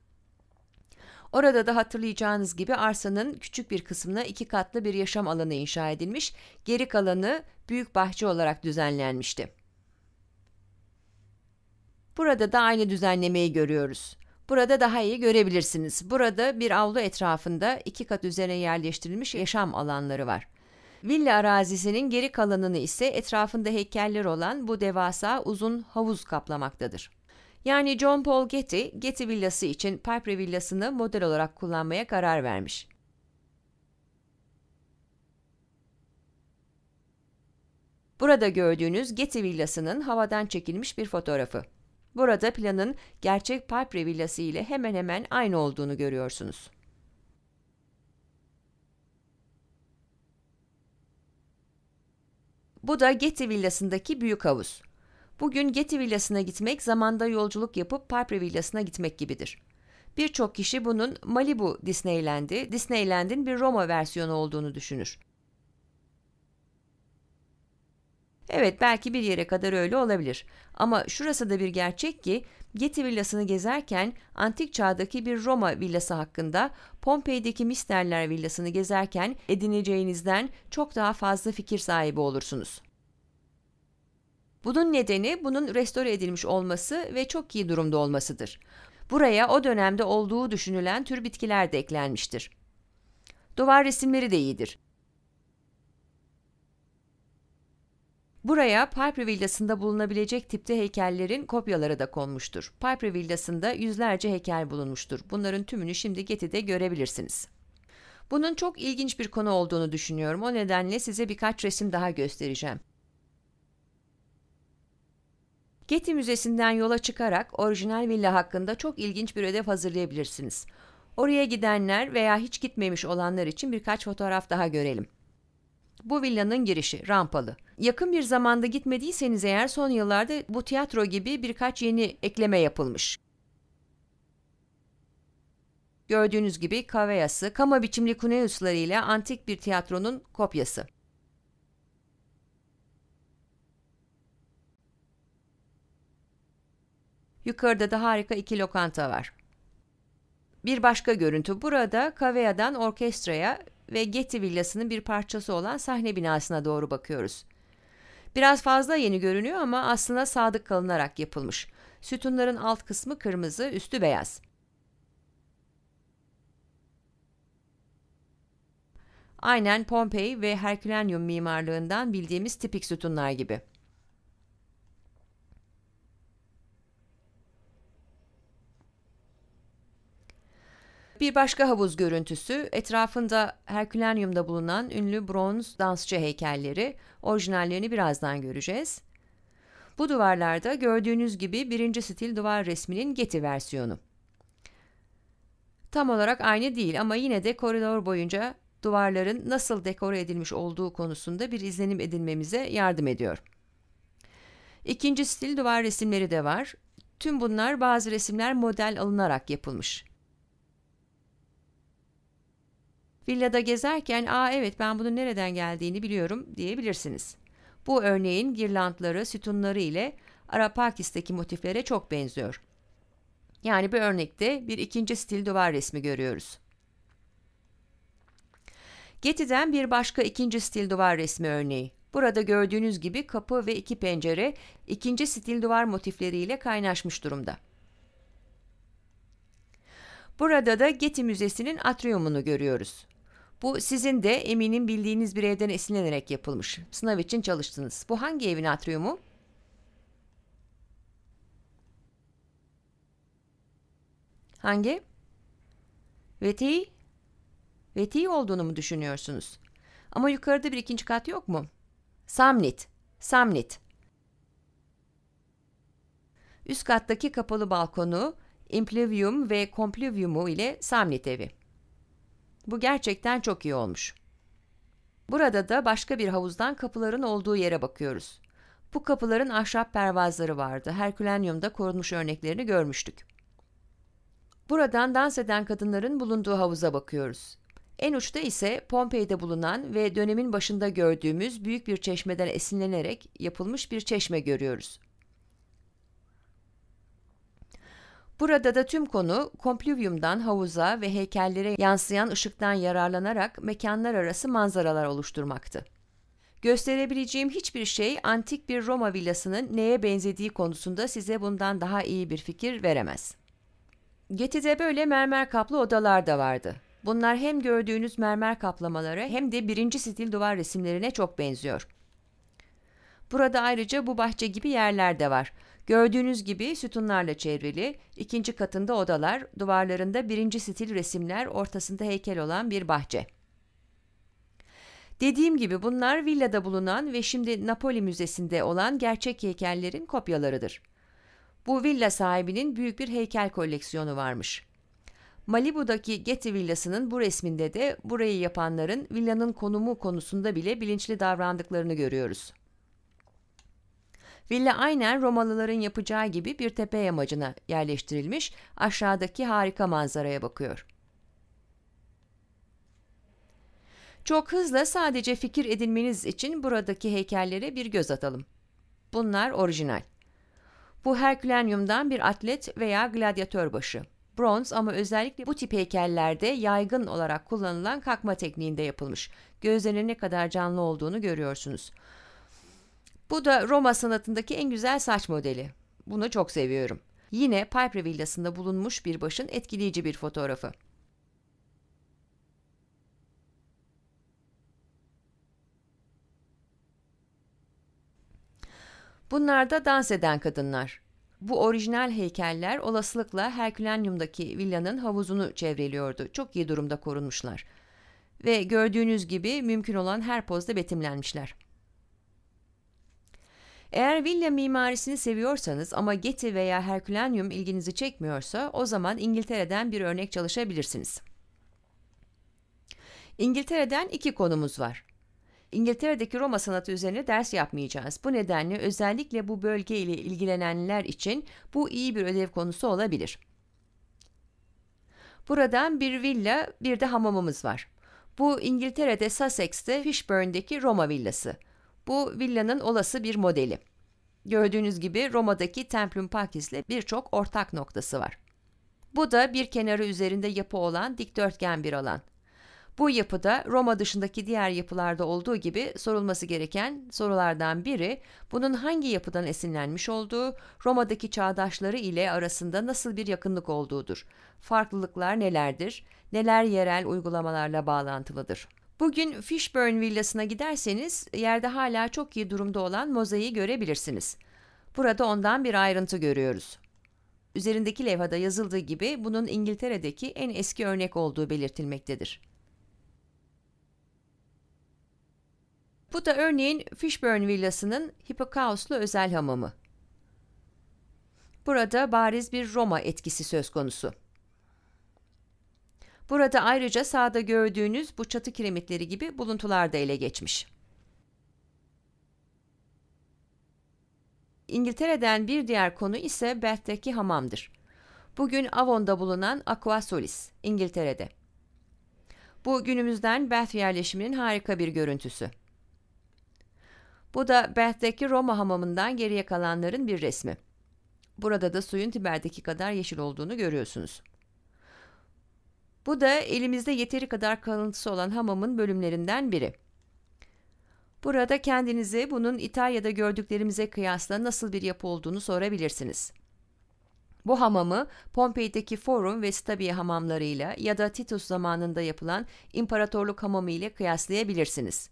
Orada da hatırlayacağınız gibi arsanın küçük bir kısmına iki katlı bir yaşam alanı inşa edilmiş, geri kalanı büyük bahçe olarak düzenlenmişti. Burada da aynı düzenlemeyi görüyoruz. Burada daha iyi görebilirsiniz. Burada bir avlu etrafında iki kat üzerine yerleştirilmiş yaşam alanları var. Villa arazisinin geri kalanını ise etrafında heykeller olan bu devasa uzun havuz kaplamaktadır. Yani John Paul Getty, Getty villası için Piper villasını model olarak kullanmaya karar vermiş. Burada gördüğünüz Getty villasının havadan çekilmiş bir fotoğrafı. Burada planın gerçek Piper villası ile hemen hemen aynı olduğunu görüyorsunuz. Bu da Getty villasındaki büyük havuz. Bugün Getty villasına gitmek zamanda yolculuk yapıp Parpre villasına gitmek gibidir. Birçok kişi bunun Malibu Disneyland'i, Disneyland'in bir Roma versiyonu olduğunu düşünür. Evet belki bir yere kadar öyle olabilir. Ama şurası da bir gerçek ki Getty villasını gezerken antik çağdaki bir Roma villası hakkında Pompei'deki Misterler villasını gezerken edineceğinizden çok daha fazla fikir sahibi olursunuz. Bunun nedeni bunun restore edilmiş olması ve çok iyi durumda olmasıdır. Buraya o dönemde olduğu düşünülen tür bitkiler de eklenmiştir. Duvar resimleri de iyidir. Buraya Piper Villası'nda bulunabilecek tipte heykellerin kopyaları da konmuştur. Piper Villası'nda yüzlerce heykel bulunmuştur. Bunların tümünü şimdi Getty'de görebilirsiniz. Bunun çok ilginç bir konu olduğunu düşünüyorum. O nedenle size birkaç resim daha göstereceğim. Getty Müzesi'nden yola çıkarak orijinal villa hakkında çok ilginç bir ödev hazırlayabilirsiniz. Oraya gidenler veya hiç gitmemiş olanlar için birkaç fotoğraf daha görelim. Bu villanın girişi rampalı. Yakın bir zamanda gitmediyseniz eğer son yıllarda bu tiyatro gibi birkaç yeni ekleme yapılmış. Gördüğünüz gibi kaveyası, kama biçimli kuneuslarıyla antik bir tiyatronun kopyası. Yukarıda da harika iki lokanta var. Bir başka görüntü burada Kavea'dan orkestraya ve Getty villasının bir parçası olan sahne binasına doğru bakıyoruz. Biraz fazla yeni görünüyor ama aslında sadık kalınarak yapılmış. Sütunların alt kısmı kırmızı, üstü beyaz. Aynen Pompei ve Herkülenyum mimarlığından bildiğimiz tipik sütunlar gibi. Bir başka havuz görüntüsü etrafında Herkülanyum'da bulunan ünlü bronz dansçı heykelleri orijinallerini birazdan göreceğiz. Bu duvarlarda gördüğünüz gibi birinci stil duvar resminin Getty versiyonu. Tam olarak aynı değil ama yine de koridor boyunca duvarların nasıl dekore edilmiş olduğu konusunda bir izlenim edinmemize yardım ediyor. İkinci stil duvar resimleri de var. Tüm bunlar bazı resimler model alınarak yapılmış. Villada gezerken aa evet ben bunun nereden geldiğini biliyorum diyebilirsiniz. Bu örneğin girlandları, sütunları ile Arapakis'teki motiflere çok benziyor. Yani bir örnekte bir ikinci stil duvar resmi görüyoruz. Getty'den bir başka ikinci stil duvar resmi örneği. Burada gördüğünüz gibi kapı ve iki pencere ikinci stil duvar motifleriyle kaynaşmış durumda. Burada da Getty Müzesi'nin atriyumunu görüyoruz. Bu sizin de eminim bildiğiniz bir evden esinlenerek yapılmış. Sınav için çalıştınız. Bu hangi evin atriumu? Hangi? Veti? Veti olduğunu mu düşünüyorsunuz? Ama yukarıda bir ikinci kat yok mu? Samnit. Samnit. Üst kattaki kapalı balkonu, impluvium ve kompluviumu ile Samnit evi. Bu gerçekten çok iyi olmuş. Burada da başka bir havuzdan kapıların olduğu yere bakıyoruz. Bu kapıların ahşap pervazları vardı. Herkülenyum'da korunmuş örneklerini görmüştük. Buradan dans eden kadınların bulunduğu havuza bakıyoruz. En uçta ise Pompei'de bulunan ve dönemin başında gördüğümüz büyük bir çeşmeden esinlenerek yapılmış bir çeşme görüyoruz. Burada da tüm konu komplüvyumdan havuza ve heykellere yansıyan ışıktan yararlanarak mekanlar arası manzaralar oluşturmaktı. Gösterebileceğim hiçbir şey antik bir Roma villasının neye benzediği konusunda size bundan daha iyi bir fikir veremez. Geti'de böyle mermer kaplı odalar da vardı. Bunlar hem gördüğünüz mermer kaplamalara hem de birinci stil duvar resimlerine çok benziyor. Burada ayrıca bu bahçe gibi yerler de var. Gördüğünüz gibi sütunlarla çevrili, ikinci katında odalar, duvarlarında birinci stil resimler, ortasında heykel olan bir bahçe. Dediğim gibi bunlar villada bulunan ve şimdi Napoli Müzesi'nde olan gerçek heykellerin kopyalarıdır. Bu villa sahibinin büyük bir heykel koleksiyonu varmış. Malibu'daki Getty villasının bu resminde de burayı yapanların villanın konumu konusunda bile bilinçli davrandıklarını görüyoruz. Villa aynen Romalıların yapacağı gibi bir tepe yamacına yerleştirilmiş aşağıdaki harika manzaraya bakıyor. Çok hızlı, sadece fikir edinmeniz için buradaki heykellere bir göz atalım. Bunlar orijinal. Bu Herkülanyum'dan bir atlet veya gladyatör başı. Bronz ama özellikle bu tip heykellerde yaygın olarak kullanılan kalkma tekniğinde yapılmış. Gözlerinin ne kadar canlı olduğunu görüyorsunuz. Bu da Roma sanatındaki en güzel saç modeli. Bunu çok seviyorum. Yine Piper villasında bulunmuş bir başın etkileyici bir fotoğrafı. Bunlar da dans eden kadınlar. Bu orijinal heykeller olasılıkla Herkülanyum'daki villanın havuzunu çevreliyordu. Çok iyi durumda korunmuşlar. Ve gördüğünüz gibi mümkün olan her pozda betimlenmişler. Eğer villa mimarisini seviyorsanız ama Getty veya Herculaneum ilginizi çekmiyorsa o zaman İngiltere'den bir örnek çalışabilirsiniz. İngiltere'den iki konumuz var. İngiltere'deki Roma sanatı üzerine ders yapmayacağız. Bu nedenle özellikle bu bölge ile ilgilenenler için bu iyi bir ödev konusu olabilir. Buradan bir villa, bir de hamamımız var. Bu İngiltere'de Sussex'te Fishburne'deki Roma villası. Bu villanın olası bir modeli. Gördüğünüz gibi Roma'daki Templum Pacis'le birçok ortak noktası var. Bu da bir kenarı üzerinde yapı olan dikdörtgen bir alan. Bu yapıda Roma dışındaki diğer yapılarda olduğu gibi sorulması gereken sorulardan biri bunun hangi yapıdan esinlenmiş olduğu, Roma'daki çağdaşları ile arasında nasıl bir yakınlık olduğudur. Farklılıklar nelerdir? Neler yerel uygulamalarla bağlantılıdır? Bugün Fishburne villasına giderseniz yerde hala çok iyi durumda olan mozaiği görebilirsiniz. Burada ondan bir ayrıntı görüyoruz. Üzerindeki levhada yazıldığı gibi bunun İngiltere'deki en eski örnek olduğu belirtilmektedir. Bu da örneğin Fishburne villasının hipokauslu özel hamamı. Burada bariz bir Roma etkisi söz konusu. Burada ayrıca sağda gördüğünüz bu çatı kiremitleri gibi buluntular da ele geçmiş. İngiltere'den bir diğer konu ise Bath'teki hamamdır. Bugün Avon'da bulunan Aqua Solis, İngiltere'de. Bu günümüzden Bath yerleşiminin harika bir görüntüsü. Bu da Bath'teki Roma hamamından geriye kalanların bir resmi. Burada da suyun Tiber'deki kadar yeşil olduğunu görüyorsunuz. Bu da elimizde yeteri kadar kalıntısı olan hamamın bölümlerinden biri. Burada kendinize bunun İtalya'da gördüklerimize kıyasla nasıl bir yapı olduğunu sorabilirsiniz. Bu hamamı Pompei'deki Forum ve Stabiye hamamlarıyla ya da Titus zamanında yapılan imparatorluk hamamı ile kıyaslayabilirsiniz.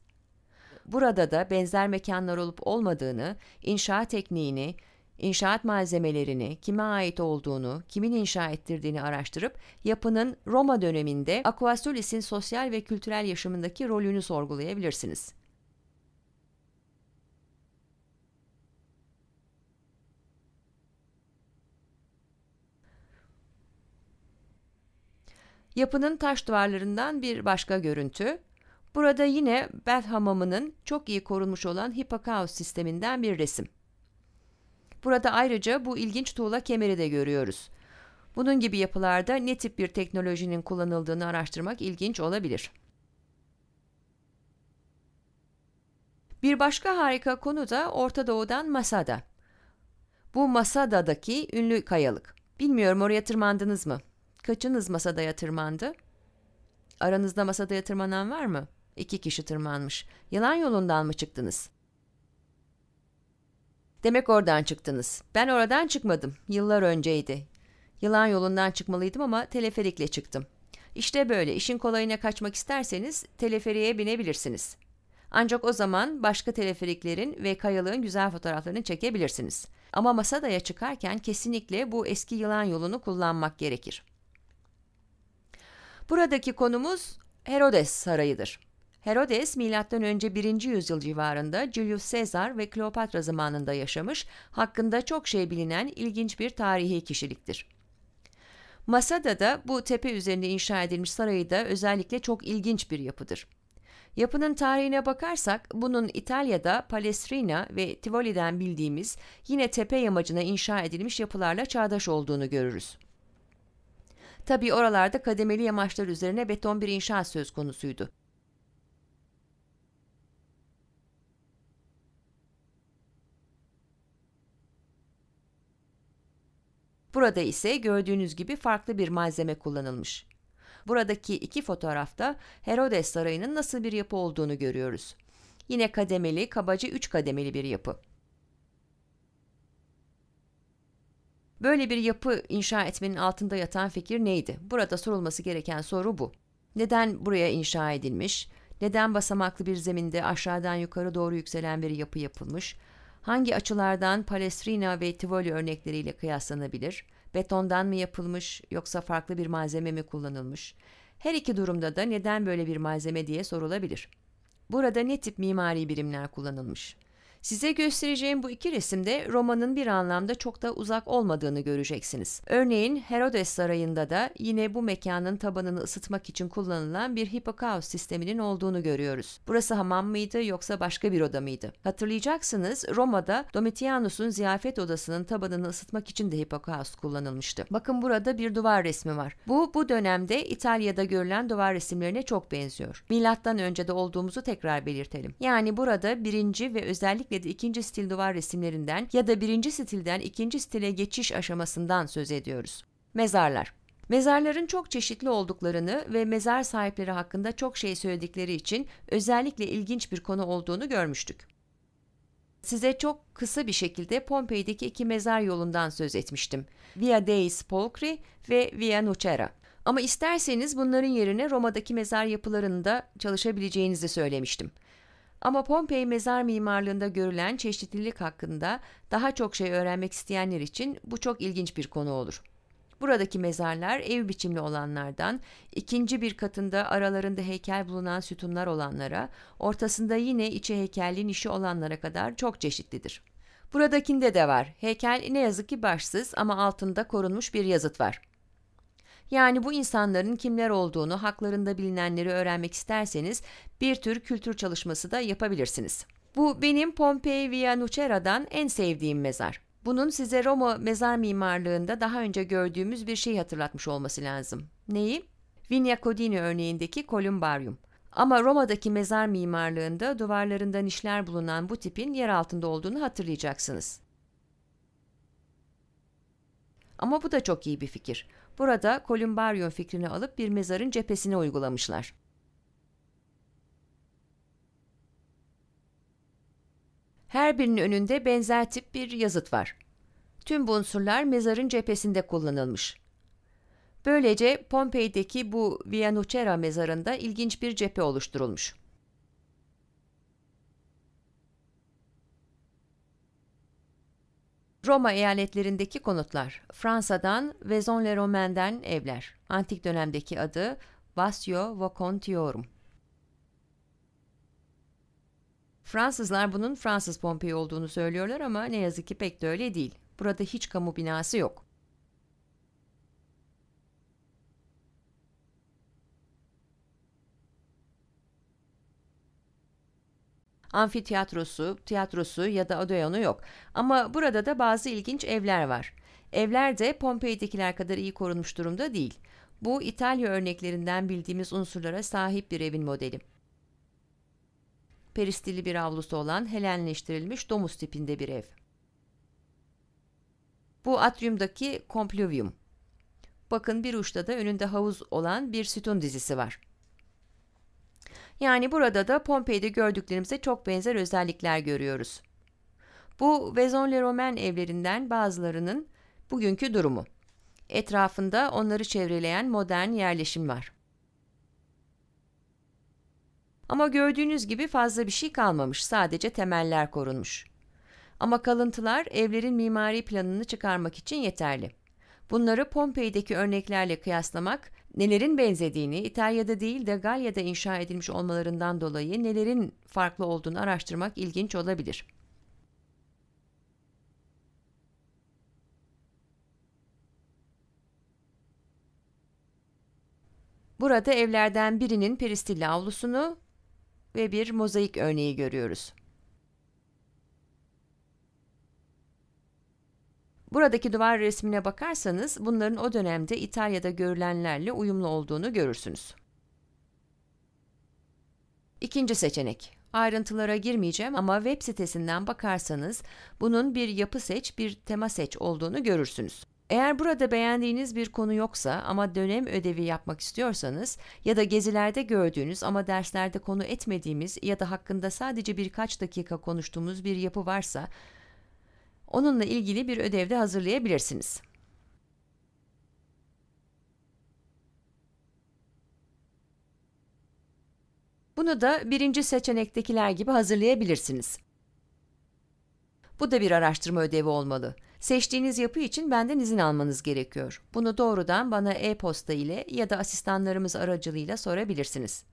Burada da benzer mekanlar olup olmadığını, inşa tekniğini, İnşaat malzemelerini, kime ait olduğunu, kimin inşa ettirdiğini araştırıp yapının Roma döneminde Aquasulis'in sosyal ve kültürel yaşamındaki rolünü sorgulayabilirsiniz. Yapının taş duvarlarından bir başka görüntü, burada yine Bath Hamamı'nın çok iyi korunmuş olan Hippocaus sisteminden bir resim. Burada ayrıca bu ilginç tuğla kemeri de görüyoruz. Bunun gibi yapılarda ne tip bir teknolojinin kullanıldığını araştırmak ilginç olabilir. Bir başka harika konu da Orta Doğu'dan Masada. Bu Masada'daki ünlü kayalık. Bilmiyorum oraya tırmandınız mı? Kaçınız Masada'ya tırmandı? Aranızda Masada'ya tırmanan var mı? İki kişi tırmanmış. Yalan yolundan mı çıktınız? Demek oradan çıktınız. Ben oradan çıkmadım. Yıllar önceydi. Yılan yolundan çıkmalıydım ama teleferikle çıktım. İşte böyle işin kolayına kaçmak isterseniz teleferiğe binebilirsiniz. Ancak o zaman başka teleferiklerin ve kayalığın güzel fotoğraflarını çekebilirsiniz. Ama Masada'ya çıkarken kesinlikle bu eski yılan yolunu kullanmak gerekir. Buradaki konumuz Herodes Sarayı'dır. Herodes M.Ö. 1. yüzyıl civarında Julius Caesar ve Kleopatra zamanında yaşamış, hakkında çok şey bilinen ilginç bir tarihi kişiliktir. Masada'da bu tepe üzerinde inşa edilmiş sarayı da özellikle çok ilginç bir yapıdır. Yapının tarihine bakarsak bunun İtalya'da Palestrina ve Tivoli'den bildiğimiz yine tepe yamacına inşa edilmiş yapılarla çağdaş olduğunu görürüz. Tabi oralarda kademeli yamaçlar üzerine beton bir inşaat söz konusuydu. Burada ise gördüğünüz gibi farklı bir malzeme kullanılmış. Buradaki iki fotoğrafta Herodes Sarayı'nın nasıl bir yapı olduğunu görüyoruz. Yine kademeli, kabaca üç kademeli bir yapı. Böyle bir yapı inşa etmenin altında yatan fikir neydi? Burada sorulması gereken soru bu. Neden buraya inşa edilmiş? Neden basamaklı bir zeminde aşağıdan yukarı doğru yükselen bir yapı yapılmış? Hangi açılardan Palestrina ve Tivoli örnekleriyle kıyaslanabilir? Betondan mı yapılmış yoksa farklı bir malzeme mi kullanılmış? Her iki durumda da neden böyle bir malzeme diye sorulabilir. Burada ne tip mimari birimler kullanılmış? Size göstereceğim bu iki resimde romanın bir anlamda çok da uzak olmadığını göreceksiniz. Örneğin Herodes Sarayı'nda da yine bu mekanın tabanını ısıtmak için kullanılan bir hipokaos sisteminin olduğunu görüyoruz. Burası hamam mıydı yoksa başka bir oda mıydı? Hatırlayacaksınız Roma'da Domitianus'un ziyafet odasının tabanını ısıtmak için de hipokaos kullanılmıştı. Bakın burada bir duvar resmi var. Bu bu dönemde İtalya'da görülen duvar resimlerine çok benziyor. Milattan önce de olduğumuzu tekrar belirtelim. Yani burada birinci ve özellikle özellikle de ikinci stil duvar resimlerinden ya da birinci stilden ikinci stile geçiş aşamasından söz ediyoruz. Mezarlar Mezarların çok çeşitli olduklarını ve mezar sahipleri hakkında çok şey söyledikleri için özellikle ilginç bir konu olduğunu görmüştük. Size çok kısa bir şekilde Pompei'deki iki mezar yolundan söz etmiştim. Via dei Spolcri ve Via Nucera. Ama isterseniz bunların yerine Roma'daki mezar yapılarında çalışabileceğinizi söylemiştim. Ama Pompei mezar mimarlığında görülen çeşitlilik hakkında daha çok şey öğrenmek isteyenler için bu çok ilginç bir konu olur. Buradaki mezarlar ev biçimli olanlardan, ikinci bir katında aralarında heykel bulunan sütunlar olanlara, ortasında yine içi heykelli nişi olanlara kadar çok çeşitlidir. Buradakinde de var. Heykel ne yazık ki başsız ama altında korunmuş bir yazıt var. Yani bu insanların kimler olduğunu, haklarında bilinenleri öğrenmek isterseniz bir tür kültür çalışması da yapabilirsiniz. Bu benim Pompei Via Nucera'dan en sevdiğim mezar. Bunun size Roma mezar mimarlığında daha önce gördüğümüz bir şey hatırlatmış olması lazım. Neyi? Vigna Codini örneğindeki kolumbarium. Ama Roma'daki mezar mimarlığında duvarlarında nişler bulunan bu tipin yer altında olduğunu hatırlayacaksınız. Ama bu da çok iyi bir fikir. Burada kolumbaryo fikrini alıp bir mezarın cephesine uygulamışlar. Her birinin önünde benzer tip bir yazıt var. Tüm bu unsurlar mezarın cephesinde kullanılmış. Böylece Pompei'deki bu Vianucera mezarında ilginç bir cephe oluşturulmuş. Roma eyaletlerindeki konutlar, Fransa'dan Vezon le Romain'den evler. Antik dönemdeki adı Vasio Vocontiorum. Fransızlar bunun Fransız Pompei olduğunu söylüyorlar ama ne yazık ki pek de öyle değil. Burada hiç kamu binası yok. amfiteyatrosu, tiyatrosu ya da odeonu yok. Ama burada da bazı ilginç evler var. Evler de Pompei'dekiler kadar iyi korunmuş durumda değil. Bu İtalya örneklerinden bildiğimiz unsurlara sahip bir evin modeli. Peristili bir avlusu olan helenleştirilmiş domuz tipinde bir ev. Bu atriumdaki kompluvium. Bakın bir uçta da önünde havuz olan bir sütun dizisi var. Yani burada da Pompei'de gördüklerimize çok benzer özellikler görüyoruz. Bu Vezon-le-Romain evlerinden bazılarının bugünkü durumu. Etrafında onları çevreleyen modern yerleşim var. Ama gördüğünüz gibi fazla bir şey kalmamış, sadece temeller korunmuş. Ama kalıntılar evlerin mimari planını çıkarmak için yeterli. Bunları Pompei'deki örneklerle kıyaslamak nelerin benzediğini, İtalya'da değil de Galya'da inşa edilmiş olmalarından dolayı nelerin farklı olduğunu araştırmak ilginç olabilir. Burada evlerden birinin peristille avlusunu ve bir mozaik örneği görüyoruz. Buradaki duvar resmine bakarsanız bunların o dönemde İtalya'da görülenlerle uyumlu olduğunu görürsünüz. İkinci seçenek. Ayrıntılara girmeyeceğim ama web sitesinden bakarsanız bunun bir yapı seç, bir tema seç olduğunu görürsünüz. Eğer burada beğendiğiniz bir konu yoksa ama dönem ödevi yapmak istiyorsanız ya da gezilerde gördüğünüz ama derslerde konu etmediğimiz ya da hakkında sadece birkaç dakika konuştuğumuz bir yapı varsa Onunla ilgili bir ödevde hazırlayabilirsiniz. Bunu da birinci seçenektekiler gibi hazırlayabilirsiniz. Bu da bir araştırma ödevi olmalı. Seçtiğiniz yapı için benden izin almanız gerekiyor. Bunu doğrudan bana e-posta ile ya da asistanlarımız aracılığıyla sorabilirsiniz.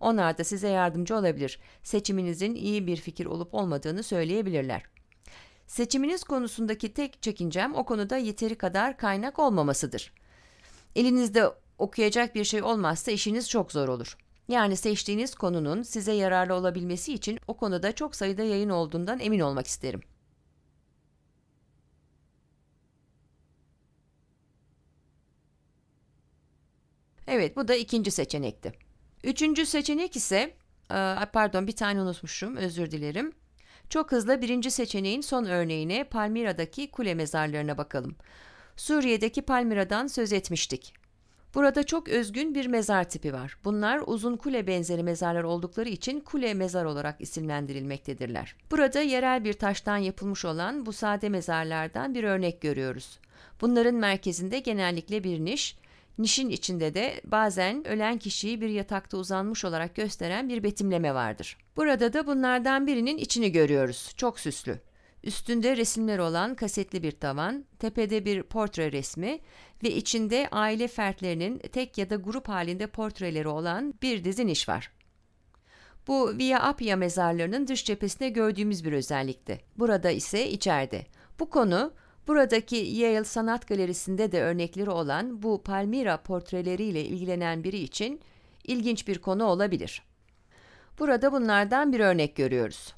Onlar da size yardımcı olabilir. Seçiminizin iyi bir fikir olup olmadığını söyleyebilirler. Seçiminiz konusundaki tek çekincem o konuda yeteri kadar kaynak olmamasıdır. Elinizde okuyacak bir şey olmazsa işiniz çok zor olur. Yani seçtiğiniz konunun size yararlı olabilmesi için o konuda çok sayıda yayın olduğundan emin olmak isterim. Evet bu da ikinci seçenekti. Üçüncü seçenek ise pardon bir tane unutmuşum özür dilerim. Çok hızlı birinci seçeneğin son örneğine Palmira'daki kule mezarlarına bakalım. Suriye'deki Palmira'dan söz etmiştik. Burada çok özgün bir mezar tipi var. Bunlar uzun kule benzeri mezarlar oldukları için kule mezar olarak isimlendirilmektedirler. Burada yerel bir taştan yapılmış olan bu sade mezarlardan bir örnek görüyoruz. Bunların merkezinde genellikle bir niş, Nişin içinde de bazen ölen kişiyi bir yatakta uzanmış olarak gösteren bir betimleme vardır. Burada da bunlardan birinin içini görüyoruz. Çok süslü. Üstünde resimler olan kasetli bir tavan, tepede bir portre resmi ve içinde aile fertlerinin tek ya da grup halinde portreleri olan bir dizi niş var. Bu Via Appia mezarlarının dış cephesine gördüğümüz bir özellikti. Burada ise içeride. Bu konu Buradaki Yale Sanat Galerisi'nde de örnekleri olan bu Palmira portreleriyle ilgilenen biri için ilginç bir konu olabilir. Burada bunlardan bir örnek görüyoruz.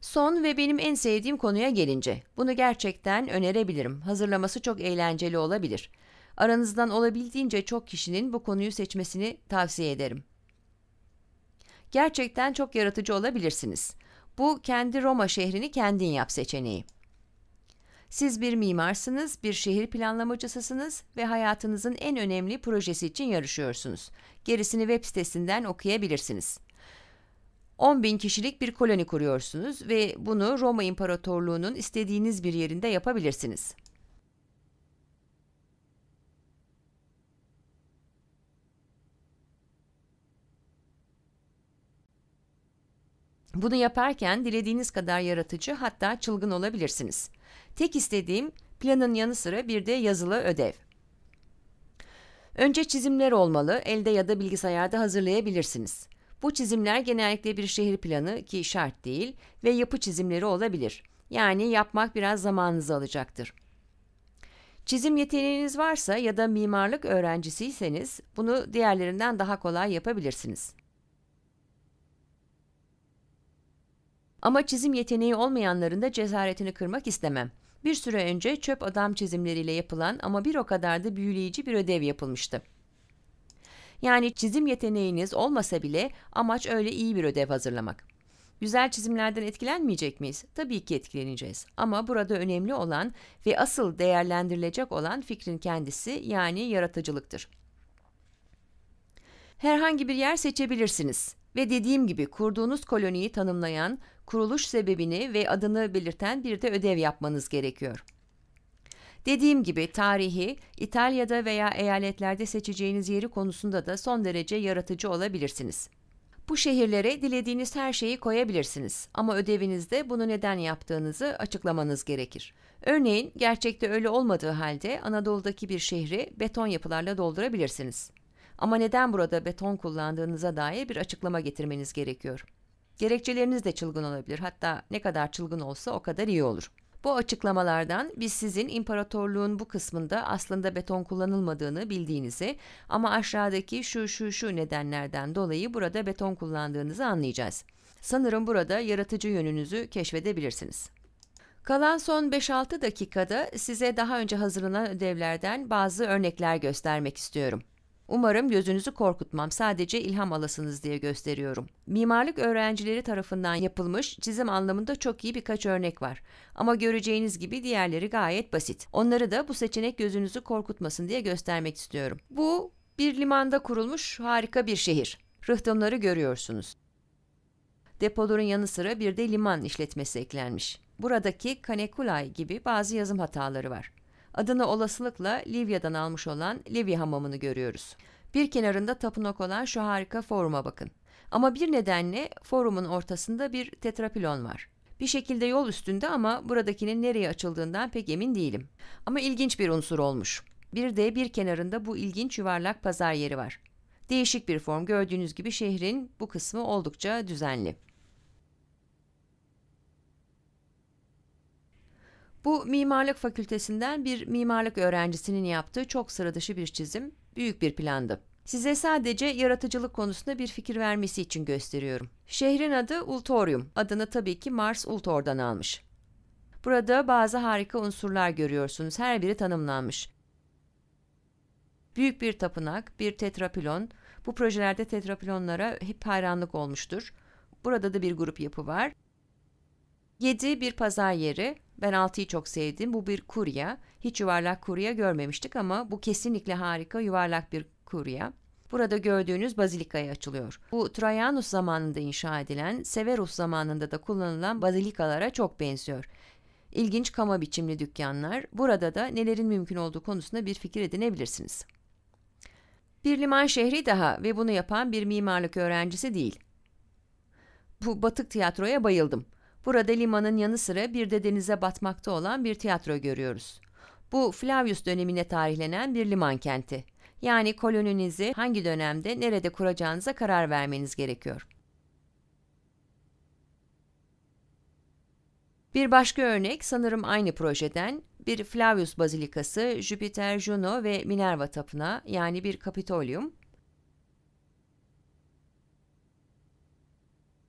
Son ve benim en sevdiğim konuya gelince, bunu gerçekten önerebilirim. Hazırlaması çok eğlenceli olabilir. Aranızdan olabildiğince çok kişinin bu konuyu seçmesini tavsiye ederim. Gerçekten çok yaratıcı olabilirsiniz. Bu kendi Roma şehrini kendin yap seçeneği. Siz bir mimarsınız, bir şehir planlamacısısınız ve hayatınızın en önemli projesi için yarışıyorsunuz. Gerisini web sitesinden okuyabilirsiniz. 10 bin kişilik bir koloni kuruyorsunuz ve bunu Roma İmparatorluğu'nun istediğiniz bir yerinde yapabilirsiniz. Bunu yaparken dilediğiniz kadar yaratıcı hatta çılgın olabilirsiniz. Tek istediğim planın yanı sıra bir de yazılı ödev. Önce çizimler olmalı, elde ya da bilgisayarda hazırlayabilirsiniz. Bu çizimler genellikle bir şehir planı ki şart değil ve yapı çizimleri olabilir. Yani yapmak biraz zamanınızı alacaktır. Çizim yeteneğiniz varsa ya da mimarlık öğrencisiyseniz bunu diğerlerinden daha kolay yapabilirsiniz. Ama çizim yeteneği olmayanların da cesaretini kırmak istemem. Bir süre önce çöp adam çizimleriyle yapılan ama bir o kadar da büyüleyici bir ödev yapılmıştı. Yani çizim yeteneğiniz olmasa bile amaç öyle iyi bir ödev hazırlamak. Güzel çizimlerden etkilenmeyecek miyiz? Tabii ki etkileneceğiz. Ama burada önemli olan ve asıl değerlendirilecek olan fikrin kendisi yani yaratıcılıktır. Herhangi bir yer seçebilirsiniz ve dediğim gibi kurduğunuz koloniyi tanımlayan, kuruluş sebebini ve adını belirten bir de ödev yapmanız gerekiyor. Dediğim gibi tarihi İtalya'da veya eyaletlerde seçeceğiniz yeri konusunda da son derece yaratıcı olabilirsiniz. Bu şehirlere dilediğiniz her şeyi koyabilirsiniz ama ödevinizde bunu neden yaptığınızı açıklamanız gerekir. Örneğin gerçekte öyle olmadığı halde Anadolu'daki bir şehri beton yapılarla doldurabilirsiniz. Ama neden burada beton kullandığınıza dair bir açıklama getirmeniz gerekiyor. Gerekçeleriniz de çılgın olabilir. Hatta ne kadar çılgın olsa o kadar iyi olur. Bu açıklamalardan biz sizin imparatorluğun bu kısmında aslında beton kullanılmadığını bildiğinizi ama aşağıdaki şu şu şu nedenlerden dolayı burada beton kullandığınızı anlayacağız. Sanırım burada yaratıcı yönünüzü keşfedebilirsiniz. Kalan son 5-6 dakikada size daha önce hazırlanan ödevlerden bazı örnekler göstermek istiyorum. Umarım gözünüzü korkutmam. Sadece ilham alasınız diye gösteriyorum. Mimarlık öğrencileri tarafından yapılmış çizim anlamında çok iyi birkaç örnek var. Ama göreceğiniz gibi diğerleri gayet basit. Onları da bu seçenek gözünüzü korkutmasın diye göstermek istiyorum. Bu bir limanda kurulmuş harika bir şehir. Rıhtımları görüyorsunuz. Depoların yanı sıra bir de liman işletmesi eklenmiş. Buradaki Kanekulay gibi bazı yazım hataları var adını olasılıkla Livya'dan almış olan Livya hamamını görüyoruz. Bir kenarında tapınak olan şu harika foruma bakın. Ama bir nedenle forumun ortasında bir tetrapilon var. Bir şekilde yol üstünde ama buradakinin nereye açıldığından pek emin değilim. Ama ilginç bir unsur olmuş. Bir de bir kenarında bu ilginç yuvarlak pazar yeri var. Değişik bir form gördüğünüz gibi şehrin bu kısmı oldukça düzenli. Bu mimarlık fakültesinden bir mimarlık öğrencisinin yaptığı çok sıradışı bir çizim, büyük bir plandı. Size sadece yaratıcılık konusunda bir fikir vermesi için gösteriyorum. Şehrin adı Ultorium. Adını tabii ki Mars Ultor'dan almış. Burada bazı harika unsurlar görüyorsunuz. Her biri tanımlanmış. Büyük bir tapınak, bir tetrapilon. Bu projelerde tetrapilonlara hep hayranlık olmuştur. Burada da bir grup yapı var. 7 bir pazar yeri, ben altıyı çok sevdim. Bu bir kurya. Hiç yuvarlak kurya görmemiştik ama bu kesinlikle harika yuvarlak bir kurya. Burada gördüğünüz bazilikaya açılıyor. Bu Trajanus zamanında inşa edilen, Severus zamanında da kullanılan bazilikalara çok benziyor. İlginç kama biçimli dükkanlar, burada da nelerin mümkün olduğu konusunda bir fikir edinebilirsiniz. Bir liman şehri daha ve bunu yapan bir mimarlık öğrencisi değil. Bu batık tiyatroya bayıldım. Burada limanın yanı sıra bir de denize batmakta olan bir tiyatro görüyoruz. Bu Flavius dönemine tarihlenen bir liman kenti. Yani koloninizi hangi dönemde nerede kuracağınıza karar vermeniz gerekiyor. Bir başka örnek sanırım aynı projeden bir Flavius Bazilikası, Jüpiter, Juno ve Minerva Tapınağı yani bir Kapitolyum,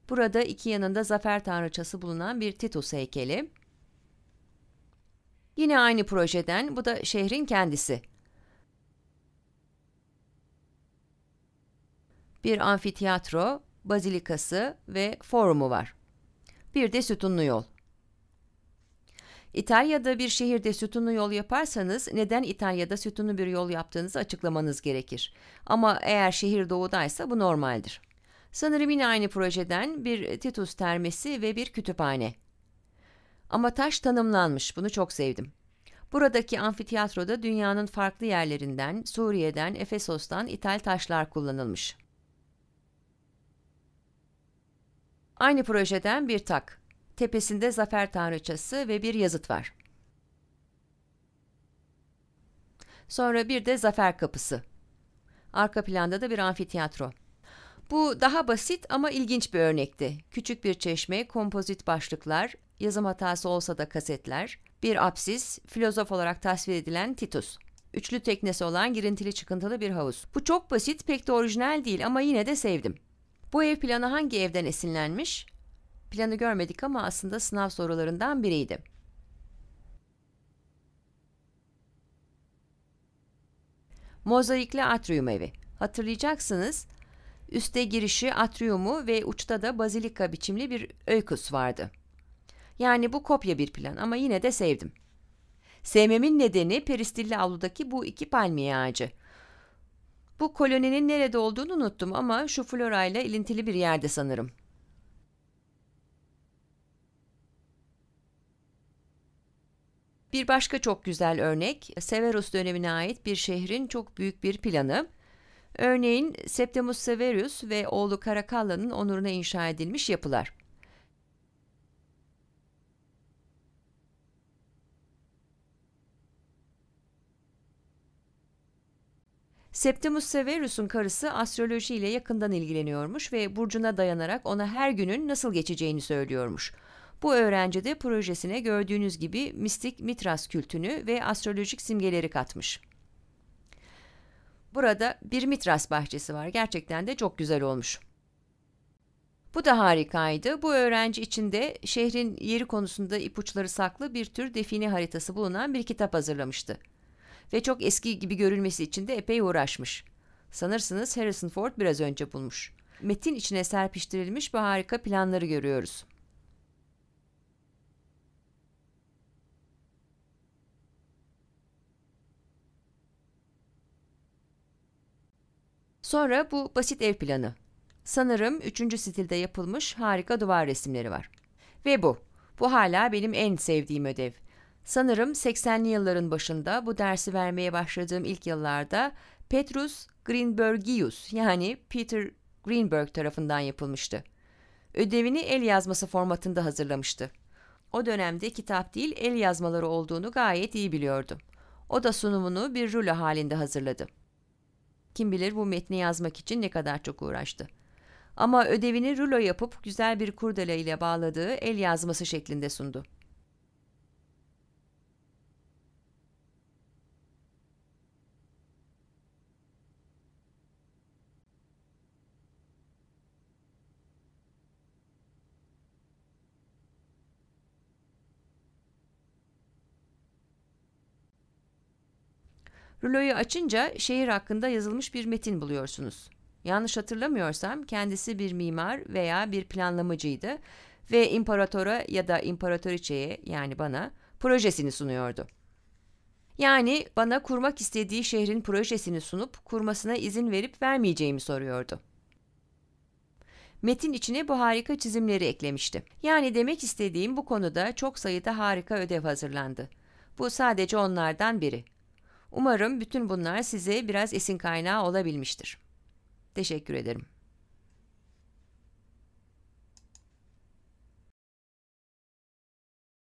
Burada iki yanında zafer tanrıçası bulunan bir Titus heykeli. Yine aynı projeden, bu da şehrin kendisi. Bir amfiteyatro, bazilikası ve forumu var. Bir de sütunlu yol. İtalya'da bir şehirde sütunlu yol yaparsanız neden İtalya'da sütunlu bir yol yaptığınızı açıklamanız gerekir. Ama eğer şehir doğudaysa bu normaldir. Sanırım yine aynı projeden bir e, Titus termesi ve bir kütüphane. Ama taş tanımlanmış, bunu çok sevdim. Buradaki amfiteyatroda dünyanın farklı yerlerinden, Suriye'den, Efesos'tan ithal taşlar kullanılmış. Aynı projeden bir tak. Tepesinde zafer tanrıçası ve bir yazıt var. Sonra bir de zafer kapısı. Arka planda da bir amfiteyatro. Bu daha basit ama ilginç bir örnekti. Küçük bir çeşme, kompozit başlıklar, yazım hatası olsa da kasetler, bir apsis, filozof olarak tasvir edilen Titus. Üçlü teknesi olan girintili çıkıntılı bir havuz. Bu çok basit, pek de orijinal değil ama yine de sevdim. Bu ev planı hangi evden esinlenmiş? Planı görmedik ama aslında sınav sorularından biriydi. Mozaikli Atrium Evi. Hatırlayacaksınız, Üste girişi, atriyumu ve uçta da bazilika biçimli bir öyküs vardı. Yani bu kopya bir plan ama yine de sevdim. Sevmemin nedeni peristilli avludaki bu iki palmiye ağacı. Bu koloninin nerede olduğunu unuttum ama şu florayla ilintili bir yerde sanırım. Bir başka çok güzel örnek, Severus dönemine ait bir şehrin çok büyük bir planı. Örneğin Septimus Severus ve oğlu Karakalla'nın onuruna inşa edilmiş yapılar. Septimus Severus'un karısı astrolojiyle yakından ilgileniyormuş ve burcuna dayanarak ona her günün nasıl geçeceğini söylüyormuş. Bu öğrenci de projesine gördüğünüz gibi mistik Mitras kültünü ve astrolojik simgeleri katmış. Burada bir mitras bahçesi var. Gerçekten de çok güzel olmuş. Bu da harikaydı. Bu öğrenci içinde şehrin yeri konusunda ipuçları saklı bir tür define haritası bulunan bir kitap hazırlamıştı. Ve çok eski gibi görülmesi için de epey uğraşmış. Sanırsınız Harrison Ford biraz önce bulmuş. Metin içine serpiştirilmiş bu harika planları görüyoruz. Sonra bu basit ev planı. Sanırım üçüncü stilde yapılmış harika duvar resimleri var. Ve bu. Bu hala benim en sevdiğim ödev. Sanırım 80'li yılların başında bu dersi vermeye başladığım ilk yıllarda Petrus Greenbergius yani Peter Greenberg tarafından yapılmıştı. Ödevini el yazması formatında hazırlamıştı. O dönemde kitap değil el yazmaları olduğunu gayet iyi biliyordu. O da sunumunu bir rulo halinde hazırladı. Kim bilir bu metni yazmak için ne kadar çok uğraştı. Ama ödevini rulo yapıp güzel bir kurdele ile bağladığı el yazması şeklinde sundu. Ruloyu açınca şehir hakkında yazılmış bir metin buluyorsunuz. Yanlış hatırlamıyorsam kendisi bir mimar veya bir planlamacıydı ve imparatora ya da imparatoriçeye yani bana projesini sunuyordu. Yani bana kurmak istediği şehrin projesini sunup kurmasına izin verip vermeyeceğimi soruyordu. Metin içine bu harika çizimleri eklemişti. Yani demek istediğim bu konuda çok sayıda harika ödev hazırlandı. Bu sadece onlardan biri. Umarım bütün bunlar size biraz esin kaynağı olabilmiştir. Teşekkür ederim.